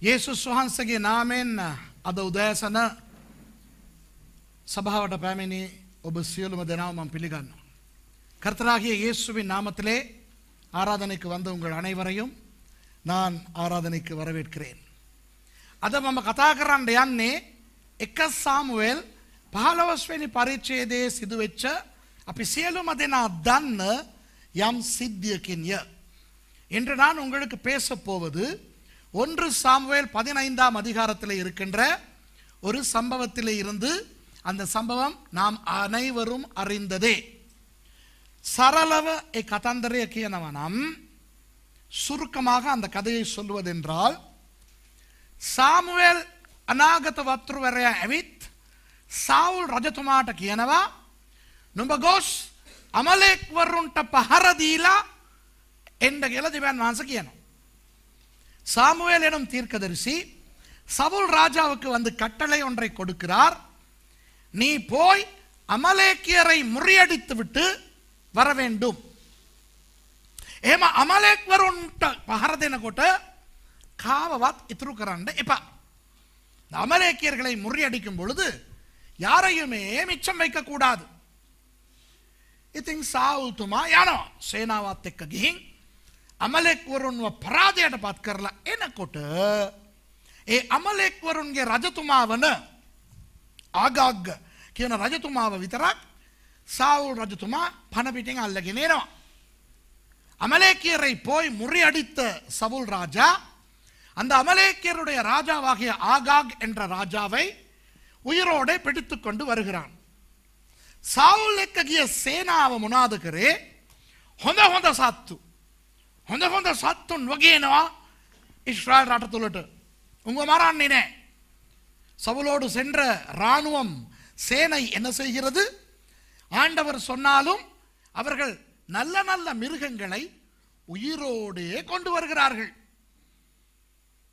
යේසුස් වහන්සගේ නාමෙන් අද උදෑසන සභාවට පැමිණි ඔබ සියලුම දෙනාව මම පිළිගන්නවා. கர்த்தராகிய இயேசுவின் நாமத்திலே ஆராதனைக்கு வந்த உங்கள் அனைவரையும் நான் ஆராதனைக்கு வரவேற்கிறேன் අද මම කතා කරන්න යන්නේ එක සාමුවෙල් පහළවස්වැනි පරිච්ඡේදයේ සිදුවෙච්ච අපි සියලුම දෙනා දන්න යම් සිද්ධියකින්ය. என்று நான் உங்களுக்கு பேச போவது ஒன்று சாமுவேல் பதினைந்தாம் அதிகாரத்தில் இருக்கின்ற ஒரு சம்பவத்தில் இருந்து அந்த சம்பவம் நாம் அனைவரும் அறிந்ததே சரளவ கதாந்தரே கீனவனம் சுருக்கமாக அந்த கதையை சொல்வதென்றால் சாமுவேல் அநாகத ಅವಿತ್ சாவுல் ரஜதுமாட்ட கியனவா ನುಂಬಗೋಸ್ அமலேக் வருண்ட பஹரதீலா என்ற ಗೆಲದಿವ್ಯಾನ್ ಮಾಂಸ ಕಿಯನು சாமுவேல் எனும் தீர்க்கதரிசி சவுல் ராஜாவுக்கு வந்து கட்டளை ஒன்றை கொடுக்கிறார் நீ போய் அமலேக்கியரை முறியடித்து விட்டு வர வேண்டும் ఏమ అమలేక్ వరుంట పహర తినకొట காவவாத் அமலேக்கியர்களை முறியடிக்கும் பொழுது யாரையுமே மிச்சம் வைக்கக்கூடாது இத்திங் சாவுத்துமா யானோ சேனாவாத்திக்க கிஹிங் අමලෙක්වරුන්ව පරාදයට පත් කරලා එනකොට ඒ අමලෙක්වරුන්ගේ රජතුමා වන ආගාග්ග කියන රජතුමාව විතරක් සාවුල් රජතුමා පණපිටින් අල්ලගෙනේනවා. அமலேக்கியரை போய் முறியடித்த சவுல் ராஜா அந்த அமலேக்கியருடைய ராஜாவாகிய ஆகாக் என்ற ராஜாவை உயிரோடு பிடித்து கொண்டு வருகிறான் சாவுல் எக்ககிய சேனாவை முனாதுக்கரே ஹொந்த ஹொந்த சாத்து கொஞ்சம் கொஞ்சம் சத்து நொகேனவா இஸ்ரேல் ராட்ட தொழிட்டு உங்கள் மாறான்னே சவுலோடு சென்ற இராணுவம் சேனை என்ன செய்கிறது ஆண்டவர் சொன்னாலும் அவர்கள் நல்ல நல்ல மிருகங்களை உயிரோடே கொண்டு வருகிறார்கள்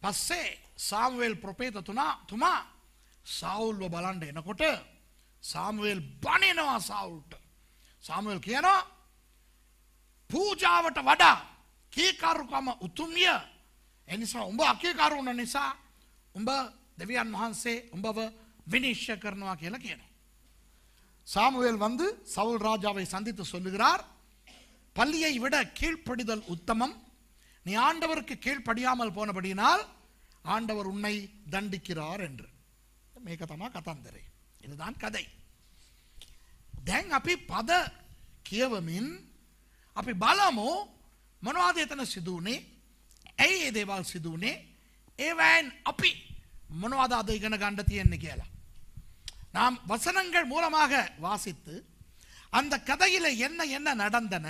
பஸ்ஸே சாமுவேல் புரொபேத துணா துமா சாவுல் பலாண்டு என்ன கொட்டு சாமுவேல் பணினவா சாவுட்டு சாமுவேல் கேனோ பூஜாவட்ட வடா කීකරු උතුමිය එනිසා උඹ අකීකරුණ නිසා උඹ දෙවියන් වහන්සේ උඹව විනිශ්චය කරනවා කියලා කියනවා. சாமுவேல் வந்து சவுல் ராஜாவை சந்தித்து சொல்லுகிறார் பள்ளியை விட கீழ்ப்படிதல் உத்தமம் நீ ஆண்டவருக்கு கீழ்ப்படியாமல் போனபடியினால் ஆண்டவர் உன்னை தண்டிக்கிறார் என்று மேகதமா கதாந்தரே இதுதான் கதை தேங் අපි பத කියවමින් අපි බලමු මොනවාද එතන සිදුවනේ ඇයි ඒ දේවල් සිදුවනේ ඒවෑන් අපි මොනවාද අද ඉගෙන තියෙන්නේ කියලා. நாம் வசனங்கள் மூலமாக வாசித்து அந்த கதையில் என்ன என்ன நடந்தன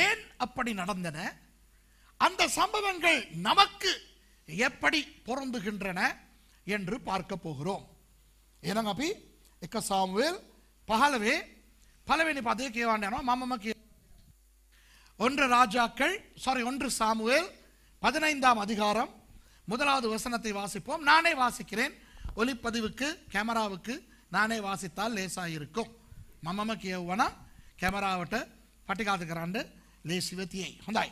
ஏன் அப்படி நடந்தன அந்த சம்பவங்கள் நமக்கு எப்படி பொருந்துகின்றன என்று பார்க்க போகிறோம் ఏనంగా අපි එක சாமுவேல் පහළවේ පළවෙනි පදය කියවන්න යනවා ஒன்று ராஜாக்கள் சாரி ஒன்று சாமுவேல் பதினைந்தாம் அதிகாரம் முதலாவது வசனத்தை வாசிப்போம் நானே வாசிக்கிறேன் ஒலிப்பதிவுக்கு கேமராவுக்கு நானே வாசித்தால் லேசாக இருக்கும் மம்மமக்கு எவ்வனா கேமராவட்ட පටිකාත කරන්න ලේසිව තියෙයි. හොඳයි.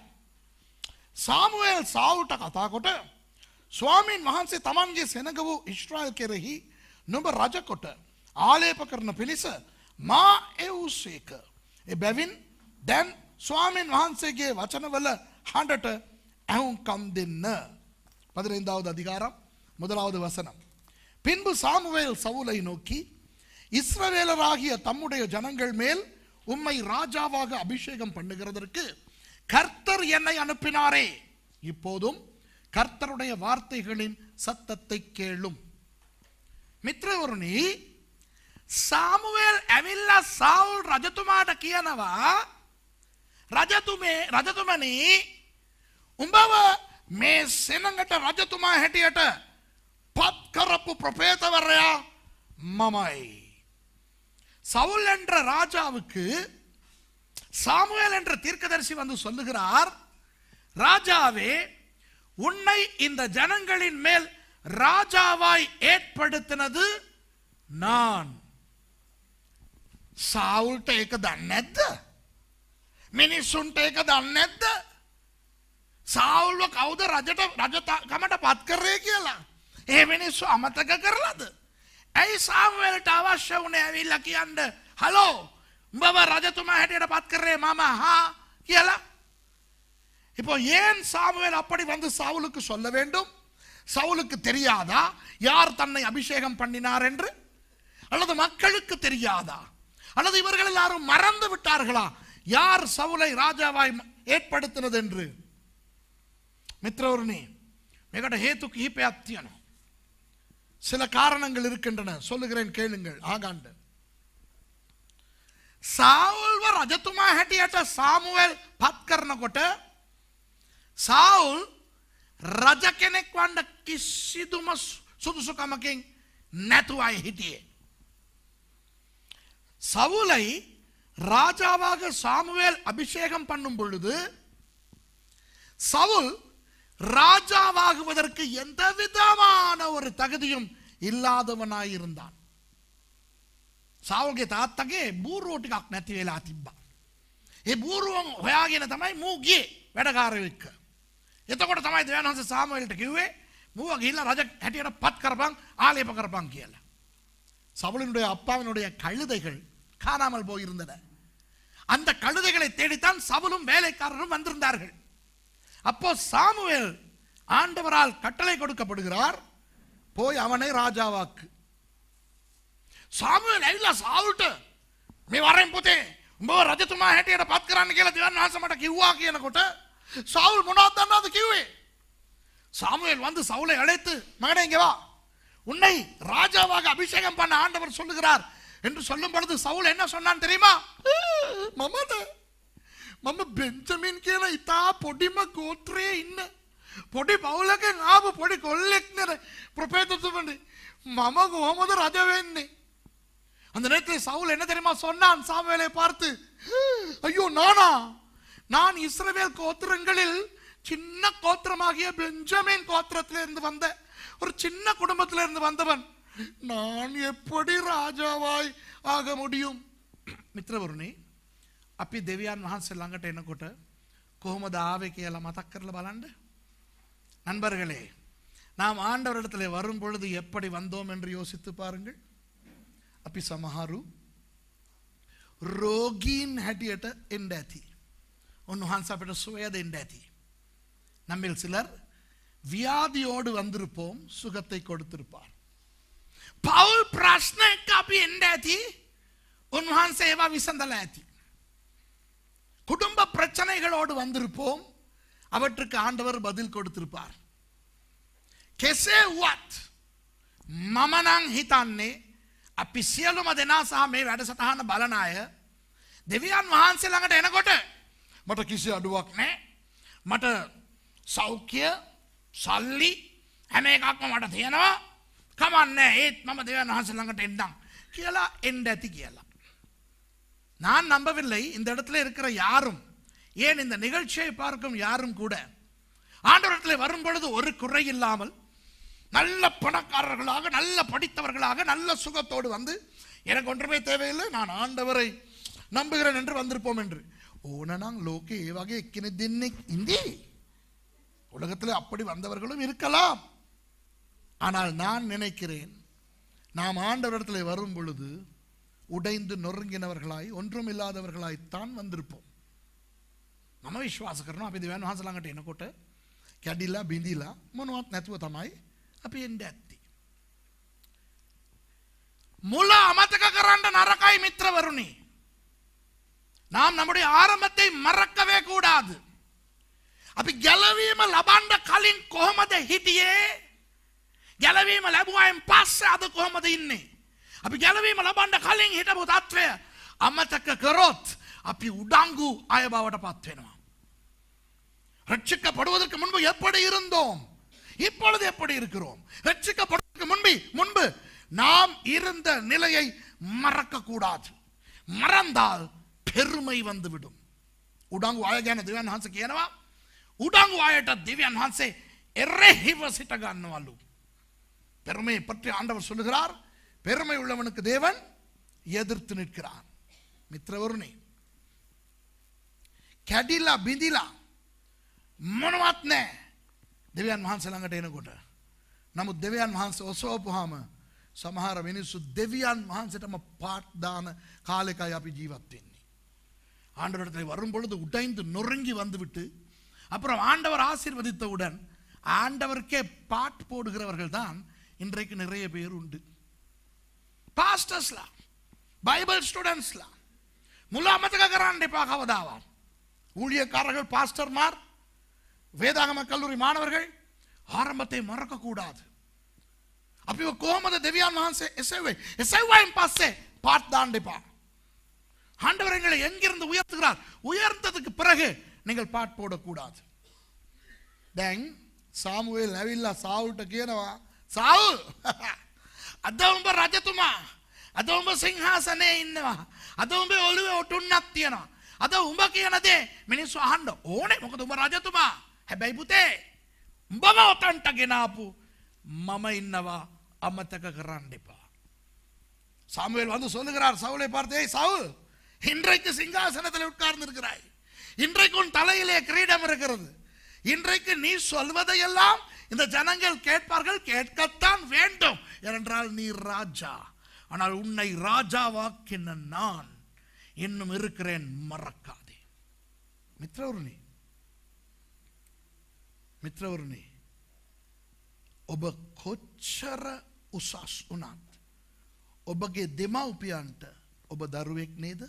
සාමුවල් සාවුට කතාකොට ස්වාමීන් වහන්සේ තමන්ගේ සෙනග වූ ඉශ්්‍රායිල් කෙරෙහි නොබ රජකොට ආලේප කරන පිණිස මා එවසේක. එබැවින් දැන් சுவாமின் வහන්සේගේ වචනවල හඬට ඇහුම්කම් දෙන්න. பதினைந்தாவது அதிகாரம் முதலாவது வசனம் பின்பு சாமுவேல் சவுலை நோக்கி இஸ்ரவேலராகிய தம்முடைய ஜனங்கள் மேல் உம்மை ராஜாவாக அபிஷேகம் பண்ணுகிறதற்கு கர்த்தர் என்னை அனுப்பினாரே இப்போதும் கர்த்தருடைய வார்த்தைகளின் சத்தத்தை கேளும் මිත්‍රවරුණි சாமுவேல் ඇවිල්ලා சாவுல் රජතුමාට කියනවා රජතුමේ රජතුමනී උඹව මේ සෙනඟට රජතුමා හැටියට පත් කරපු ප්‍රපේතවරයා මමයි. சவுல் என்ற ராஜாவுக்கு சாமுவேல் என்ற தீர்க்கதரிசி வந்து சொல்லுகிறார் ராஜாவே உன்னை இந்த ஜனங்களின் மேல் ராஜாவாய் ஏற்படுத்தினது நான் சாவுல்ட்ட ஏக்கதான் நெத்த මිනිස්සුන්ට ඒක දන්නේ නැද්ද? සාවුල්ව කවුද රජට රජකමට පත් කරේ කියලා? ඒ මිනිස්සු අමතක කරලාද? ඇයි සාමුවෙල්ට අවශ්‍ය වුණේ ඇවිල්ලා කියන්න "හලෝ, උඹව රජතුමා හැටියට පත් කරේ මම හා" කියලා? இப்போ ஏன் சாமுவேல் அப்படி வந்து சவுலுக்கு சொல்ல வேண்டும் சவுலுக்கு தெரியாதா யார் தன்னை அபிஷேகம் பண்ணினார் என்று அல்லது மக்களுக்கு தெரியாதா அல்லது இவர்கள் எல்லாரும் மறந்து விட்டார்களா யார் சவுலை ராஜாவாய் ஏற்படுத்தினது என்று மித்ரவர்ணி மிகட ஹேத்துக்கு ஈப்பே அத்தியனும் சில காரணங்கள் இருக்கின்றன சொல்லுகிறேன் கேளுங்கள் ஆகாண்டு සාවල්ව රජතුමා හැටියට සාමුවල් පත් කරනකොට සාවුල් රජ කෙනෙක් වන්න කිසිදුම සුදුසුකමකින් නැතුවයි හිටියේ. සවුලයි ராஜாவாக சாமுவேல் அபிஷேகம் பண்ணும் பொழுது சவுல் ராஜாவாகுவதற்கு எந்த விதமான ஒரு தகுதியும் இல்லாதவனாயிருந்தான் சாவுகே தாத்தகே பூர்வோட்டு நத்தி வேலா திம்பா ஏ பூர்வம் ஹொயாகின தமாய் மூகி வெடகாரவிக்க எத்த கூட தமாய் வேணும் சாமுவேல்ட்ட கிவே மூவகி இல்லை ராஜா கட்டியட பத்கரப்பாங்க கேல சவுளினுடைய அப்பாவினுடைய கழுதைகள் காணாமல் போயிருந்தன அந்த கழுதைகளை தேடித்தான் சவுலும் வேலைக்காரரும் வந்திருந்தார்கள் அப்போ சாமுவேல் ஆண்டவரால் கட்டளை கொடுக்கப்படுகிறார் போய் அவனை ராஜாவாக்கு சாமுவேல் இல்ல சாவுட்டு நீ வரேன் போத்தே ரொம்ப ರಜතුමා හැටියට පත් කරන්න කියලා நாச වහන්සේ මට කිව්වා කියනකොට සවුල් මොනවද දන්නවද කිව්වේ சாமுவேல் வந்து சவுலை அழைத்து மகனே இங்கே வா உன்னை ராஜாவாக அபிஷேகம் பண்ண ஆண்டவர் சொல்லுகிறார் என்று சொல்லும் பொழுது சவுல் என்ன சொன்னான் தெரியுமா மமத මම බෙන්ජමින් கீழே இத்தா பொடிம ගෝත්‍රය ඉන්න. பொடி පවුලක நாபு பொடி කොල්ලෙක්නර ප්‍රපේතතුමට මම மம கோமது ரஜவேன்னு அந்த நேரத்தில் சவுல் என்ன தெரியுமா சொன்னான் சாமுவேலை பார்த்து ஐயோ நானா நான் இஸ்ரவேல் கோத்திரங்களில் சின்ன கோத்திரமாகிய பெஞ்சமின் கோத்திரத்திலிருந்து வந்த ஒரு சின்ன குடும்பத்திலிருந்து வந்தவன் நான் எப்படி ராஜாவாய் ஆக முடியும் மித்திரவருணே அப்பி தேவியான் மகான் செல்லாங்கிட்ட என்ன கூட்ட கோமத ஆவைக்கு எல்லாம் மதக்கரில் பலாண்டு நண்பர்களே நாம் ஆண்டவரிடத்தில் வரும் பொழுது எப்படி வந்தோம் என்று யோசித்து பாருங்கள் அப்பி சமஹாரு ரோகின் ஹட்டியட்ட இண்டாத்தி ஒன்று மகான் சாப்பிட்ட சுவேத இண்டாத்தி நம்மில் சிலர் வியாதியோடு வந்திருப்போம் சுகத்தை கொடுத்திருப்பார் පවුල් ප්‍රශ්න එක්ක අපි එන්න ඇති උන්වහන්සේ ඒවා விசந்தல ඇති குடும்ப பிரச்சனைகளோடு வந்திருப்போம் அவற்றுக்கு ஆண்டவர் பதில் கொடுத்திருப்பார் කෙසේ වුවත් මම නම් හිතන්නේ අපි සියලුම දෙනා සහ මේ වැඩසටහන බලන අය දෙවියන් වහන්සේ ළඟට එනකොට මට කිසි අඩුවක් නැහැ මට සෞඛ්‍ය සල්ලි හැම එකක්ම මට තියෙනවා කමන්න ඒත් මම දෙවන් වහන්ස ළඟට එන්නම් கேளா එන්ඩ ඇති කියලා. நான் நம்பவில்லை இந்த இடத்துல இருக்கிற யாரும் ஏன் இந்த நிகழ்ச்சியை பார்க்கும் யாரும் கூட ஆண்டவரத்தில் வரும் பொழுது ஒரு குறை இல்லாமல் நல்ல பணக்காரர்களாக நல்ல படித்தவர்களாக நல்ல சுகத்தோடு வந்து எனக்கு ஒன்றுமே தேவையில்லை நான் ஆண்டவரை நம்புகிறேன் என்று வந்திருப்போம் என்று ஓனனாங் லோகே வகை கிணி தின்னிக் இந்தி உலகத்தில் அப்படி வந்தவர்களும் இருக்கலாம் ஆனால் நான் நினைக்கிறேன் நாம் ஆண்டவரத்தில் வரும் பொழுது உடைந்து நொறுங்கினவர்களாய் ஒன்றும் இல்லாதவர்களாய்த்தான் வந்திருப்போம் நம்ம விசுவாசக்கரணும் அப்போ இது வேணும் ஹாசலாங்கட்டு என்ன கூட்ட கடிலா பிந்திலா மனுவா நெத்துவத்தமாய் அப்போ என் அத்தி முழு அமத்துக்கு கராண்ட நரக்காய் மித்ர வருணி நாம் நம்முடைய ஆரம்பத்தை மறக்கவே கூடாது அப்ப கலவீம லபாண்ட கலின் கோமத ஹிட்டியே ගැලවීම ලැබුවායින් පස්සේ අද කොහොමද ඉන්නේ? අපි ගැලවීම ලබන්න කලින් හිටපු තත්ත්වය අමතක කරොත් අපි උඩංගු අය බවට පත් වෙනවා. ரட்சிக்கப்படுவதற்கு முன்பு எப்படி இருந்தோம் இப்பொழுது எப்படி இருக்கிறோம் ரட்சிக்கப்படுவதற்கு முன்பு முன்பு நாம் இருந்த நிலையை மறக்க கூடாது மறந்தால் பெருமை வந்துவிடும் උඩංගු අයගැන දෙවන් හන්ස කියනවා උඩංගු අයට දෙවන් හන්සේ එරෙහිව සිට ගන්නවලු பெருமையை பற்றி ஆண்டவர் சொல்லுகிறார் பெருமை உள்ளவனுக்கு தேவன் எதிர்த்து நிற்கிறான் மித்ரவருணி பிதிலா කැඩිල්ලා බිඳිලා මොනවත් නෑ என்ன වහන්ස நம்ம එනකොට. නමුත් දෙවන් වහන්ස ඔසෝපුහාම සමහර මිනිස්සු දෙවියන් වහන්සටම පාට්දාන කාලෙකයි අපි ජීවත්වෙන්නේ. ஆண்டவரத்தில் வரும் பொழுது உடைந்து நொறுங்கி வந்துவிட்டு அப்புறம் ஆண்டவர் ஆசீர்வதித்தவுடன் ஆண்டவருக்கே பாட் போடுகிறவர்கள் தான் இன்றைக்கு நிறைய பேர் உண்டு பாஸ்டர்ஸ்லாம் பைபிள் ஸ்டூடெண்ட்ஸ்லாம் முலாமத்துக்காக காவதாவாம் ஊழியக்காரர்கள் பாஸ்டர்மார் வேதாகம கல்லூரி மாணவர்கள் ஆரம்பத்தை மறக்கக்கூடாது கூடாது அப்போ கோமத தேவியான் එසෙව්වේ එසෙව්වයින් ஆண்டவர் எங்களை எங்கிருந்து உயர்த்துகிறார் உயர்ந்ததுக்கு பிறகு நீங்கள் பாட் போடக்கூடாது දැන් සාමුවෙල් ඇවිල්ලා සාවුල්ට කියනවා සල් අද උඹ රජතුමා අද උඹ සිංහාසනයේ ඉන්නවා අද උඹ ඔළුවේ ඔටුන්නක් තියෙනවා අද උඹ කියන දේ මිනිස්සු අහන්න ඕනේ මොකද උඹ රජතුමා හැබැයි පුතේ උඹම ඔතන්ට ගෙනාපු මම ඉන්නවා අමතක කරන්න එපා சாமுவேல் வந்து சொல்லுகிறார் சவுலை பார்த்து ஏய் சவுல் இன்றைக்கு சிங்காசனத்தில் உட்கார்ந்திருக்கிறாய் இன்றைக்கு உன் தலையிலே கிரீடம் இருக்கிறது இன்றைக்கு நீ சொல்வதையெல்லாம் இந்த ஜனங்கள் கேட்பார்கள் கேட்கத்தான் வேண்டும் ஏனென்றால் நீ ராஜா ஆனால் உன்னை ராஜாவாக்கின நான் இன்னும் இருக்கிறேன் மறக்காதே மித்ரவருணி ஒப கொச்சர உசாஸ் උසස් ஒபகே திமா உப்பியான் ஒப தருவேக் நேது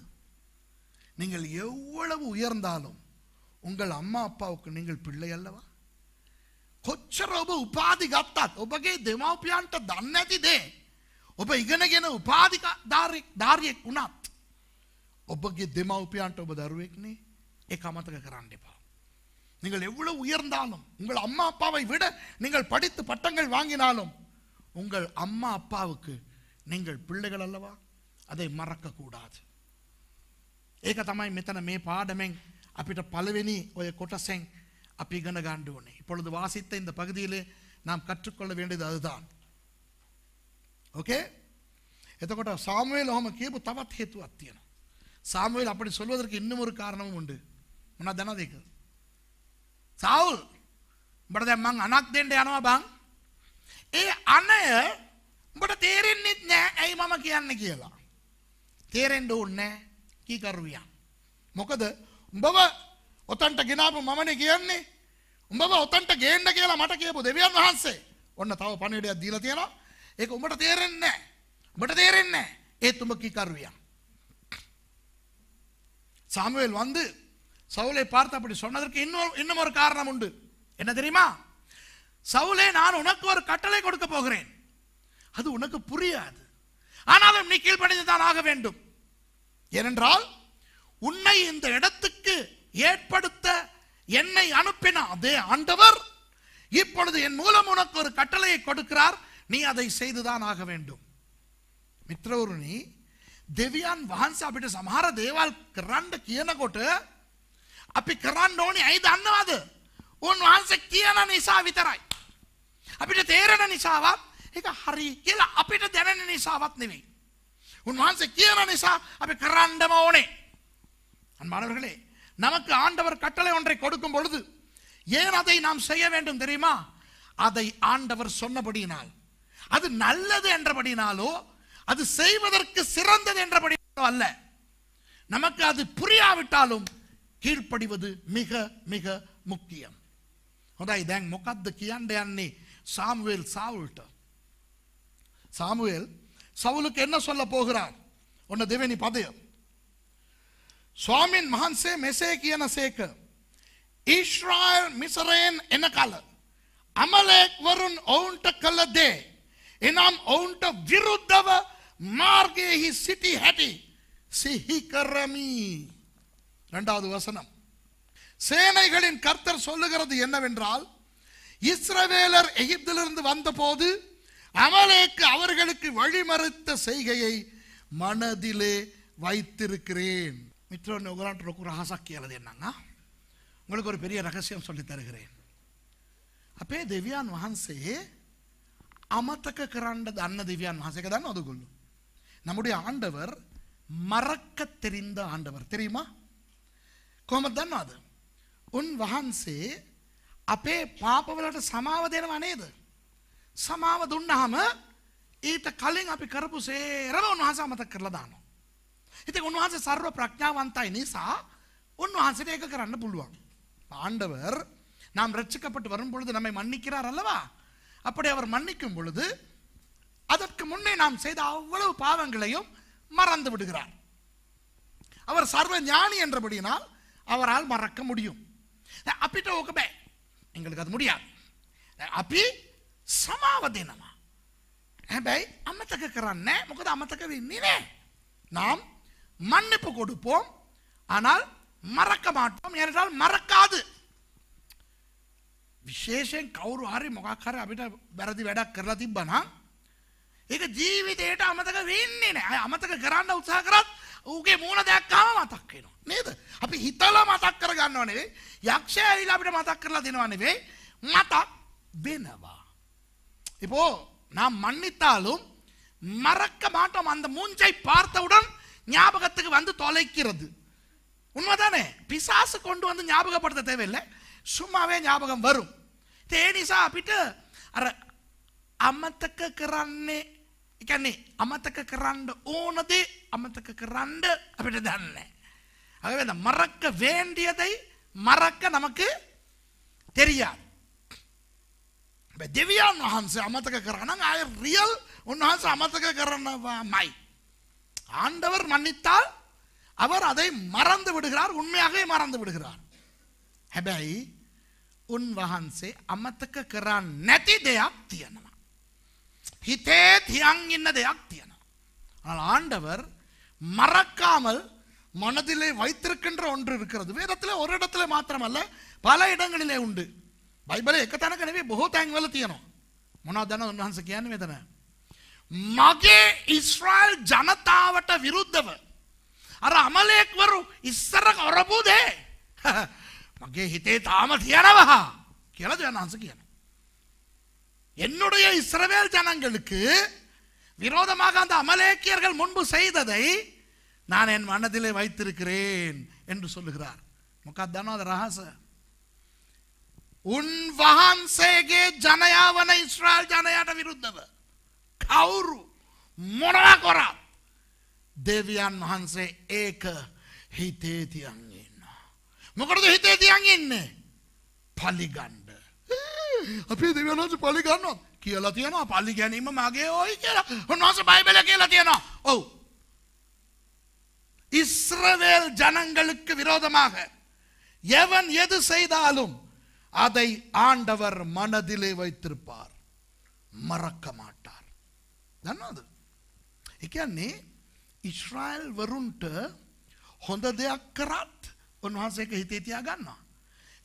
நீங்கள் எவ்வளவு உயர்ந்தாலும் உங்கள் அம்மா அப்பாவுக்கு நீங்கள் பிள்ளை அல்லவா කොච්චර ඔබ උපාදි ගත්තත් ඔබගේ දෙමව්පියන්ට දන්නේ නැති දේ ඔබ ඉගෙනගෙන උපාධිකාරයෙක් ධාරියෙක් වුණත් ඔබගේ දෙමව්පියන්ට ඔබ දරුවෙක්නේ ඒක අමතක කරන්න එපා. நீங்கள் எவ்வளவு உயர்ந்தாலும் உங்கள் அம்மா அப்பாவை விட நீங்கள் படித்து பட்டங்கள் வாங்கினாலும் உங்கள் அம்மா அப்பாவுக்கு நீங்கள் பிள்ளைகள் அல்லவா அதை මරක්කකූඩාද. ඒක තමයි මෙතන මේ පාඩමෙන් අපිට පළවෙනි ඔය කොටසෙන් அப்போ இகன காண்டு உன்னை இப்பொழுது வாசித்த இந்த பகுதியில் நாம் கற்றுக்கொள்ள வேண்டியது அதுதான் ஓகே எத்தக்கோட்ட சாமுவேல் ஹோம கேபு தவத் ஹேத்து அத்தியன் சாமுவேல் அப்படி சொல்வதற்கு இன்னும் ஒரு காரணமும் உண்டு මොනවද දනවද ඒක සාවුල් උඹට දැන් මං අනක් දෙන්න යනවා බං ඒ අනය උඹට තේරෙන්නේ නැහැ ඇයි මම කියන්නේ කියලා තේරෙන්න ඕනේ කී කරුවියා මොකද උඹව ඔතන්ට ගෙනාපු මමනේ කියන්නේ උඹව ඔතන්ට ගේන්න කියලා මට කියපු දෙවියන් වහන්සේ ඔන්න තව පණිවිඩයක් දීලා තියෙනවා ඒක උඹට තේරෙන්නේ නැහැ උඹට තේරෙන්නේ නැහැ ඒත් උඹ කීකරුවියා சாமுவேல் வந்து சவுலை பார்த்து அப்படி சொன்னதற்கு இன்னும் இன்னும் ஒரு காரணம் உண்டு என்ன தெரியுமா சவுலே நான் உனக்கு ஒரு கட்டளை கொடுக்க போகிறேன் அது உனக்கு புரியாது ஆனாலும் நீ கீழ்ப்படிந்து தான் ஆக வேண்டும் ஏனென்றால் உன்னை இந்த இடத்துக்கு ஏற்படுத்த என்னை அனுப்பின அதே ஆண்டவர் இப்பொழுது என் மூலம் உனக்கு ஒரு கட்டளையை கொடுக்கிறார் நீ அதை செய்துதான் ஆக வேண்டும் మిత్రవురుని దెవియాన్ వాహన్స్ අපිට සමහර දේවල් කරන්න කියනකොට අපි කරන්න ඕනි ඇයි දන්නවද? උන්වහන්සේ කියන නිසා විතරයි. අපිට තේරෙන නිසාවත් ඒක හරි කියලා අපිට දැනෙන නිසාවත් නෙවෙයි. උන්වහන්සේ කියන නිසා අපි කරන්නම ඕනේ. අන්මානවர்களே நமக்கு ஆண்டவர் கட்டளை ஒன்றை கொடுக்கும் பொழுது ஏன் அதை நாம் செய்ய வேண்டும் தெரியுமா அதை ஆண்டவர் சொன்னபடியினால் அது நல்லது என்றபடினாலோ அது செய்வதற்கு சிறந்தது என்றபடினாலோ அல்ல நமக்கு அது புரியாவிட்டாலும் கீழ்ப்படிவது மிக மிக முக்கியம் හොඳයි දැන් சாமுவேல் சாவுல்ට சாமுவேல் சவுலுக்கு என்ன சொல்ல போகிறார் ஒன்று தேவனி பதயம் சுவாமின் ස්වාමීන් වහන්සේ මෙසේ කියන සේක. ඊශ්‍රායල් මිසරයෙන් එන කල. අමලෙක්වරුන් ඔවුන්ට කළ දේ. එනම් ඔවුන්ට විරුද්ධව சிட்டி ஹேட்டி சிஹி கரமி ரெண்டாவது வசனம் சேனைகளின் கர்த்தர் சொல்லுகிறது என்னவென்றால் இஸ்ரவேலர் எகிப்திலிருந்து வந்தபோது அமலேக்கு அவர்களுக்கு வழிமறுத்த செய்கையை மனதிலே வைத்திருக்கிறேன் மித்ரோன் உங்களான் ரொக்கு ரகசா කියල දෙන්නම් உங்களுக்கு ஒரு பெரிய ரகசியம் சொல்லி தருகிறேன் අපේ දෙවියන් වහන්සේ අමතක කරන්න දන්න දෙවියන් වහන්සේක දන්න ඔදුගොල්ලු. நம்முடைய ஆண்டவர் மறக்க தெரிந்த ஆண்டவர் தெரியுமா කොහොමද දන්නවද? උන් වහන්සේ අපේ පාපවලට සමාව දෙනවා නේද? සමාව දුන්නාම ඊට කලින් අපි කරපු සේරම උන්වහන්සේ අමතක කරලා දානවා. ඉතින් උන්වහන්සේ ਸਰව ප්‍රඥාවන්තයි නිසා උන්වහන්සේට ඒක කරන්න පුළුවන්. ஆண்டவர் நாம் ரட்சிக்கப்பட்டு வரும் பொழுது நம்மை மன்னிக்கிறார் அல்லவா அப்படி அவர் மன்னிக்கும் பொழுது அதற்கு முன்னே நாம் செய்த அவ்வளவு பாவங்களையும் மறந்து விடுகிறார் அவர் சர்வ ஞானி என்றபடியினால் அவரால் மறக்க முடியும் அப்பிட்ட ஓகே எங்களுக்கு அது முடியாது அப்பி සමාව දෙනවා. හැබැයි අමතක කරන්න மன்னிப்பு கொடுப்போம் ஆனால் மறக்க மாட்டோம் ஏனென்றால் மறக்காது විශේෂයෙන් කවුරු හරි මොකක් හරි අපිට වැරදි වැඩක් කරලා තිබ්බනම් ඒක ජීවිතේට අමතක වෙන්නේ නැහැ. අමතක කරන්න උත්සාහ කරත් ඌගේ මූණ දැක්කම මතක් වෙනවා. නේද? අපි හිතලා මතක් කරගන්නව නෙවෙයි. යක්ෂයා ඇවිල්ලා අපිට මතක් කරලා දෙනව නෙවෙයි. මතක් වෙනවා. இப்போ நான் மன்னித்தாலும் மறக்க மாட்டோம் அந்த மூஞ்சை பார்த்தவுடன் ஞாபகத்துக்கு வந்து தொலைக்கிறது உண்மைதானே பிசாசு கொண்டு வந்து ஞாபகப்படுத்த தேவையில்லை சும்மாவே ஞாபகம் வரும் தேனிசா අපිට අර අමතක කරන්නේ ඒ කියන්නේ අමතක කරන්න ඕන දේ අමතක කරන්න අපිට දන්නේ නැහැ. அது மறக்க வேண்டியதை மறக்க நமக்கு தெரியாது. දෙවියන් වහන්සේ අමතක කරා නම් ආය රියල් උන්වහන්සේ අමතක කරනවාමයි. ஆண்டவர் மன்னித்தால் அவர் அதை மறந்து விடுகிறார் உண்மையாகவே மறந்து விடுகிறார் හැබැයි උන්වහන්සේ අමතක කරන්න නැති දෙයක් තියෙනවා. හිතේ තියන් ඉන්න දෙයක් තියෙනවා. ஆனால் ஆண்டவர் மறக்காமல் மனதிலே வைத்திருக்கின்ற ஒன்று இருக்கிறது வேதத்தில் ஒரு இடத்துல மாத்திரமல்ல பல இடங்களிலே உண்டு பைபிளை எக்கத்தான கனவே பகோ தேங்க் வேலை தீயணும் மூணாவது உன் ஒன்றான் சக்கியான்னு வேதனை මගේ ඉස්රායිල් ජනතාවට විරුද්ධව අර අමලයෙක්වරු ඉස්සර කරපු මගේ හිතේ තාම තියනවා කියලා ජනහන්ස කියන. என்னுடைய இஸ்ரவேல் ஜனங்களுக்கு விரோதமாக அந்த அமலேக்கியர்கள் முன்பு செய்ததை நான் என் மனதிலே வைத்திருக்கிறேன் என்று சொல்லுகிறார் முக்காத்தானோ அது உன் வஹான்சேகே ஜனயாவன இஸ்ரால் ஜனயாட்ட விருத்தவர் කවුරු මොනවා කොරත් දෙවියන් වහන්සේ ඒක හිතේ තියන් ඉන්න. මොකටද හිතේ තියන් ඉන්නේ? පලිගන්න. අපේ දෙවියන් වහන්සේ පලිගන්නවා කියලා තියෙනවා. පලි ගැනීම මගේ ඕයි කියලා. උන්වහන්සේ බයිබලේ කියලා තියෙනවා. ඔව්. இஸ்ரவேல் ஜனங்களுக்கு விரோதமாக எவன் எது செய்தாலும் அதை ஆண்டவர் மனதிலே வைத்திருப்பார் மறக்க மாட்டார் දන්නවද? ඒ කියන්නේ ඊශ්‍රායෙල් වරුන්ට හොඳ දෙයක් කරත් උන්වහන්සේ ඒක හිතේ තියා ගන්නවා.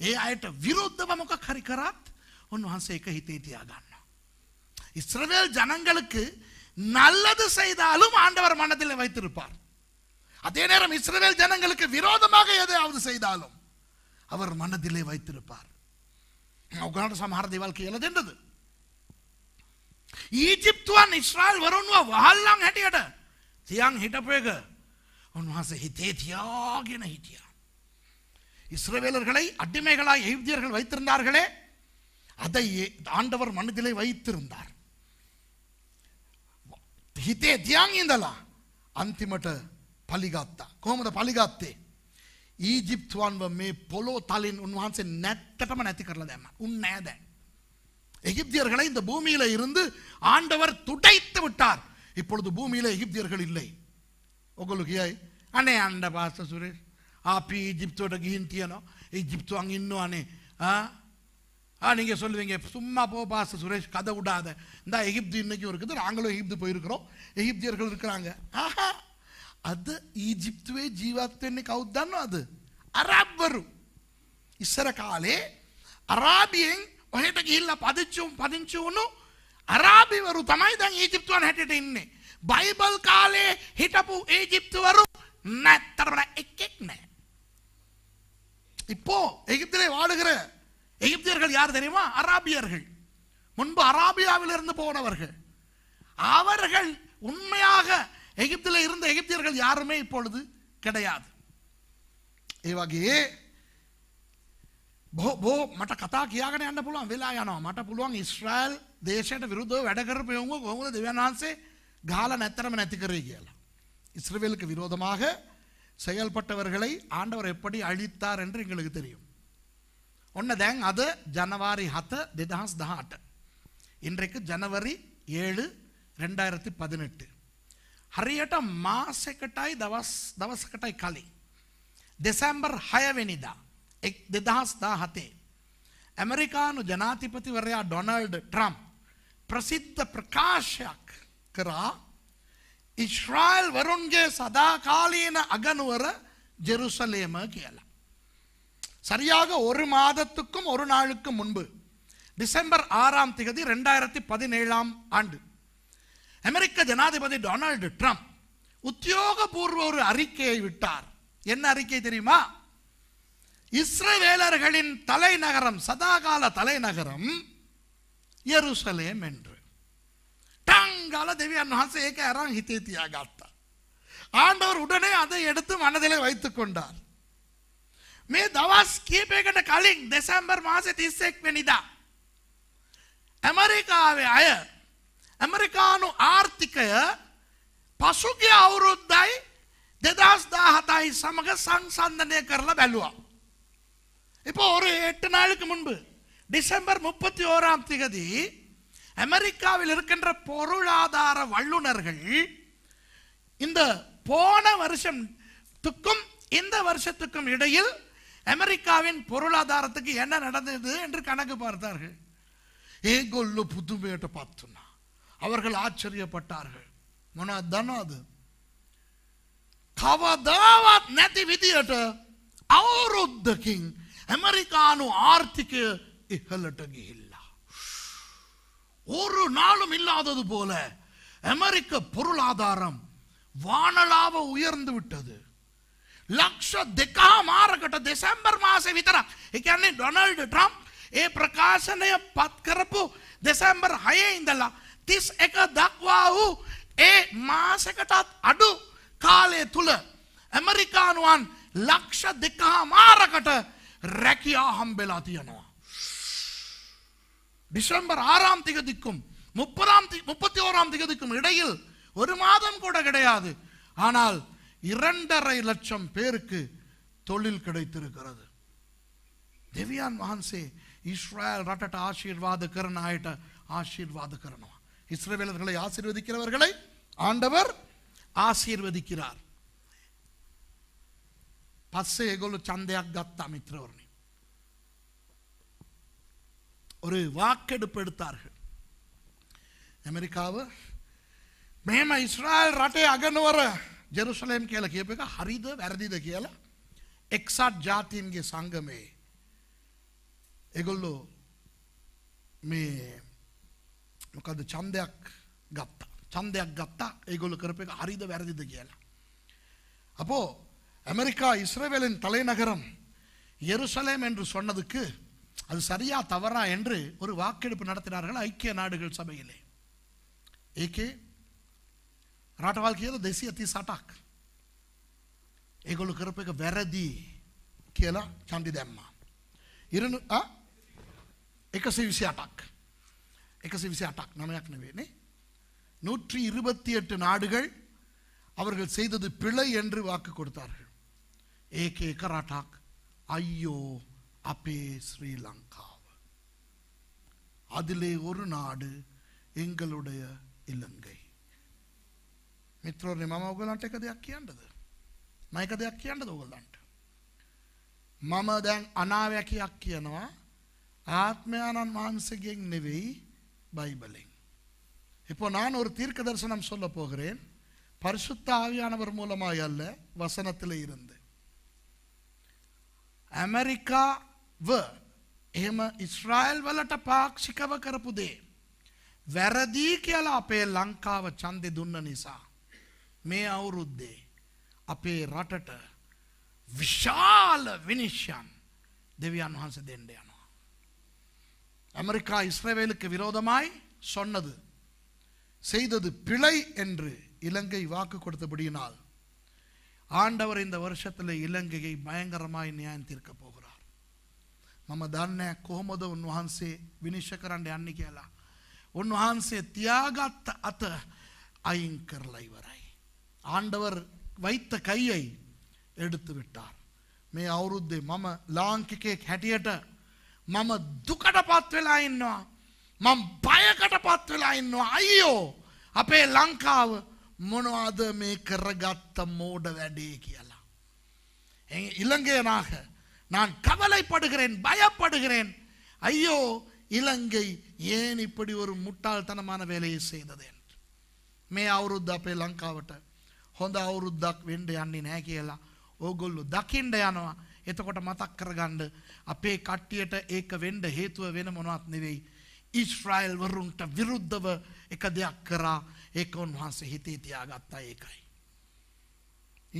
ඒ අයට විරුද්ධව මොකක් හරි කරත් உன்வහන්සේ ඒක හිතේ තියා ගන්නවා. இஸ்ரவேல் ஜனங்களுக்கு நல்லது செய்தாலும் ஆண்டவர் மனதில் வைத்திருப்பார் அதே நேரம் இஸ்ரவேல் ஜனங்களுக்கு விரோதமாக எதையாவது செய்தாலும் அவர் மனதிலே வைத்திருப்பார் உங்களோட சமஹார தேவால் என்றது ඊජිප්තුවන් ඉස්්‍රායිල් වරුන්ව වහල්ලං හැටියට තියන් හිටපු එක උන්වහන්සේ හිතේ තියාගෙන හිටිය. இஸ்ரவேலர்களை அடிமைகளாய் எகிப்தியர்கள் வைத்திருந்தார்களே அதை ஆண்டவர் மனதிலே வைத்திருந்தார் හිතේ තියන්ඉඳලා අන්තිමට පලිගත්තා. කොහොමද පලිගත්තේ. ඊජිප්තුවන්ව මේ පොලෝ තලින් උන්වහන්සේ නැත්තටම නැති කරලා දැම උන්නෑ දැන්. எகிப்தியர்களை இந்த பூமியில இருந்து ஆண்டவர் துடைத்து விட்டார் இப்பொழுது பூமியில எகிப்தியர்கள் இல்லை உங்களுக்கு அண்ணே அண்ட பாச சுரேஷ் ஆப்பி இஜிப்தோட கீந்தியனோ இஜிப்து அங்கே இன்னும் அண்ணே ஆ ஆ நீங்கள் சொல்லுவீங்க சும்மா போ பாச சுரேஷ் கதை விடாத இந்த எகிப்து இன்னைக்கும் இருக்குது நாங்களும் எகிப்து போயிருக்கிறோம் எகிப்தியர்கள் இருக்கிறாங்க ஆஹா அது ஈஜிப்துவே ಜೀವಾತ್ವನ್ನೇ ಕೌದ್ದಾನು ಅದು அது ಬರು ಇಸರ ಕಾಲೇ ඔහෙට ගිහිල්ලා පදිච්චුම් පදිංචි වුණු අරාබිවරු තමයි දැන් ඊජිප්තුවන් හැටියට ඉන්නේ. බයිබල් කාලේ හිටපු ඊජිප්තුවරු නැත්තරම එකෙක් නැහැ. இப்போ எகிப்திலே வாழுகிற எகிப்தியர்கள் யார் தெரியுமா அராபியர்கள் முன்பு அராபியாவில் இருந்து போனவர்கள் அவர்கள் உண்மையாக எகிப்தில் இருந்த எகிப்தியர்கள் யாருமே இப்பொழுது கிடையாது இவகையே බොහෝ බෝ මට කතා කියාගෙන යන්න පුළුවන් වෙලා යනවා මට පුළුවන් ඉස්රායල් දේශයට විරුද්ධව වැඩ කරපු යවුව කොහොමද දෙවියන් වහන්සේ ගාලා නැත්තරම නැති කරේ කියලා. இஸ்ரவேலுக்கு விரோதமாக செயல்பட்டவர்களை ஆண்டவர் எப்படி அழித்தார் என்று எங்களுக்கு தெரியும் ஒன்று தேங் அது ஜனவரி ஹத்த திதாஸ் தஹாட் இன்றைக்கு ஜனவரி ஏழு ரெண்டாயிரத்தி பதினெட்டு ஹரியட்ட மாசக்கட்டாய் தவஸ் தவசக்கட்டாய் காலி டிசம்பர் ஹயவெனிதா එක් දෙදහස් දා හතේ. ඇමරිකානු ජනාතිපතිවරයා ඩොනල්ඩ් ට්‍රම් ප්‍රසිද්ධ ප්‍රකාශයක් කරා ඉශ්‍රායිල් වරුන්ගේ සදාකාලීන අගනුවර ජෙරුසලේම කියලා. சரியாக ஒரு மாதத்துக்கும் ஒரு நாளுக்கு முன்பு டிசம்பர் ஆறாம் திகதி ரெண்டாயிரத்தி பதினேழாம் ஆண்டு அமெரிக்க ஜனாதிபதி டொனால்டு ட்ரம்ப் உத்தியோகபூர்வ ஒரு அறிக்கையை விட்டார் என்ன அறிக்கை தெரியுமா இஸ்ரவேலர்களின் தலைநகரம் சதாகால தலைநகரம் යරුසලයම් என்று. ටංගල දෙවියන් වහන්සේ ඒක අරන් හිතේ තියාගත්තා. ආණ්ඩவர் உடனே அதை எடுத்து மனதிலே வைத்துக் கொண்டார். මේ දවස් කීපයකට කලින් දෙසැම්බර් මාසේ 31 වෙනිදා ඇමරිකාවේ අය ඇමරිකානු ආර්ථිකය පසුගිය අවුරුද්දයි 2017යි සමග සංසන්දනය කරලා බැලුවා. இப்போ ஒரு எட்டு நாளுக்கு முன்பு டிசம்பர் முப்பத்தி ஓராம் திகதி அமெரிக்காவில் இருக்கின்ற பொருளாதார வல்லுநர்கள் இந்த போன வருஷத்துக்கும் இந்த வருஷத்துக்கும் இடையில் அமெரிக்காவின் பொருளாதாரத்துக்கு என்ன நடந்தது என்று கணக்கு பார்த்தார்கள் ஏகொல்லு புதுமையிட்ட பார்த்துனா அவர்கள் ஆச்சரியப்பட்டார்கள் முனாதானோ அது கவதாவா நதி விதியட்ட கிங் ඇමරිකානු ආර්ථිකය ඉහලට ගිහිල්ලා. ஒரு நாளும் இல்லாதது போல அமெரிக்க பொருளாதாரம் வானலாவ உயர்ந்து විටද. ලක්ෂ දෙකා මාරකට දෙසැම්බර් මාසෙ විතරක්. ඒ කියන්නේ ඩොනල්ඩ් ට්‍රම්ප් ඒ ප්‍රකාශනය පත් කරපු දෙසැම්බර් 6 ඉඳලා 31 දක්වා වූ ඒ මාසකටත් අඩු කාලය තුල ඇමරිකානුවන් ලක්ෂ දෙකා මාරකට රැකියා හම්බෙලා තියෙනවා. டிசம்பர் ஆறாம் திகதிக்கும் முப்பதாம் முப்பத்தி ஓராம் திகதிக்கும் இடையில் ஒரு மாதம் கூட கிடையாது ஆனால் இரண்டரை லட்சம் பேருக்கு தொழில் கிடைத்திருக்கிறது திவ்யான் மகான்சே இஸ்ரேல் ரட்டட்ட ஆசீர்வாதக்கரன் ஆயிட்ட ஆசீர்வாதக்கரனும் இஸ்ரேலர்களை ஆசீர்வதிக்கிறவர்களை ஆண்டவர் ஆசீர்வதிக்கிறார் පස්සේ ඒගොල්ලෝ ඡන්දයක් ගත්තා මිත්‍රවරුනි. ஒரு வாக்கெடுப்பெடுத்தார்கள் ඇමරිකාව මෙහෙම ඉස්රායිල් රටේ අගනුවර ජෙරුසලම් කියලා කියප එක හරිද වැරදිද කියලා එක්සත් ජාතීන්ගේ සංගමයේ ඒගොල්ලෝ මේ මොකද ඡන්දයක් ගත්තා ඡන්දයක් ගත්තා ඒගොල්ලෝ කරපු එක හරිද වැරදිද කියලා අපෝ அமெரிக்கா இஸ்ரேவேலின் தலைநகரம் எருசலேம் என்று சொன்னதுக்கு அது சரியா தவறா என்று ஒரு வாக்கெடுப்பு நடத்தினார்கள் ஐக்கிய நாடுகள் சபையிலே ஏகே රටවල් දෙසිය ති සටක් ඒගොලු කරපු එක වැරදී කියලා චන්ඩි දැම්මා. ඉරණු එකසි විසි අටක් එකසි විසි අටක් නමයක් නවේනේ நூற்றி இருபத்தி எட்டு நாடுகள் அவர்கள் செய்தது பிழை என்று வாக்கு கொடுத்தார்கள் ඒක එක රටක් අයියෝ අපේ ஸ்ரீ லங்காව. அதிலே ஒரு நாடு எங்களுடைய இலங்கை. මිත්‍රෝනේ මම ඔයගලන්ට එක දෙයක් කියන්නද? මම එක දෙයක් කියන්නද ඔයගලන්ට? මම දැන් අනාවැකියක් කියනවා ஆத்மயானන් வහන්සේගෙන් නෙවෙයි பைபிளின். இப்போ நான் ஒரு தீர்க்க தரிசனம் சொல்ல போகிறேன் பரிசுத்த ஆவியானவர் மூலமாய் அல்ல வசனத்தில் இருந்து ඇමරිකාව එහෙම ඉස්රායිල් වලට පාක්ෂිකව කරපු දේ. වැරදී කියලා අපේ ලංකාව ඡන්දේ දුන්න නිසා මේ අවුරුද්දේ අපේ රටට විශාල විනිශ්චයන් දෙවියන් වහන්සේ දෙන්න යනවා. ඇමරිකා இஸ்ரேலுக்கு விரோதமாய் சொன்னது செய்தது பிழை என்று இலங்கை வாக்கு கொடுத்தபடியினால் ஆண்டவர் இந்த வருஷத்தில் இலங்கையை பயங்கரமாய் நியாயம் தீர்க்க போகிறார் මම දන්න කොහොමද උන්වහන්සේ විනිශ්ෂ කරන්න යන්න කියලා. උන්වහන්සේ තියාගත්ත අත අයින් කරලා ඉවරයි. ආණ්ඩவர் வைத்த கையை எடுத்து விட்டார். මේ අවුරුද්දේ මම ලාංකිකයෙක් හැටියට මම දුකටපත් වෙලා ඉන්නවා. මම බයකටපත් වෙලා ඉන්නවා. අයියෝ අපේ ලංකාව මොනවාද මේ කරගත්ත மோட වැඩේ කියලා. இலங்கையனாக நான் கவலைப்படுகிறேன் பயப்படுகிறேன் ஐயோ இலங்கை ஏன் இப்படி ஒரு முட்டாள்தனமான வேலையை செய்தது என்று மே අවුරුද්ද අපේ ලංකාවට හොඳ අවුරුද්දක් වෙන්න යන්නේ නැහැ කියලා ඕගොල්ලෝ දකින්න යනවා. එතකොට මතක් කරගන්න අපේ කට්ටියට ඒක වෙන්න හේතුව වෙන මොනවත් නෙවෙයි. ඊශ්‍රායෙල් වරුන්ට විරුද්ධව එක දෙයක් කරා ஏகோன் උන්වහන්සේ හිතේ තියාගත්තා ஏகாய்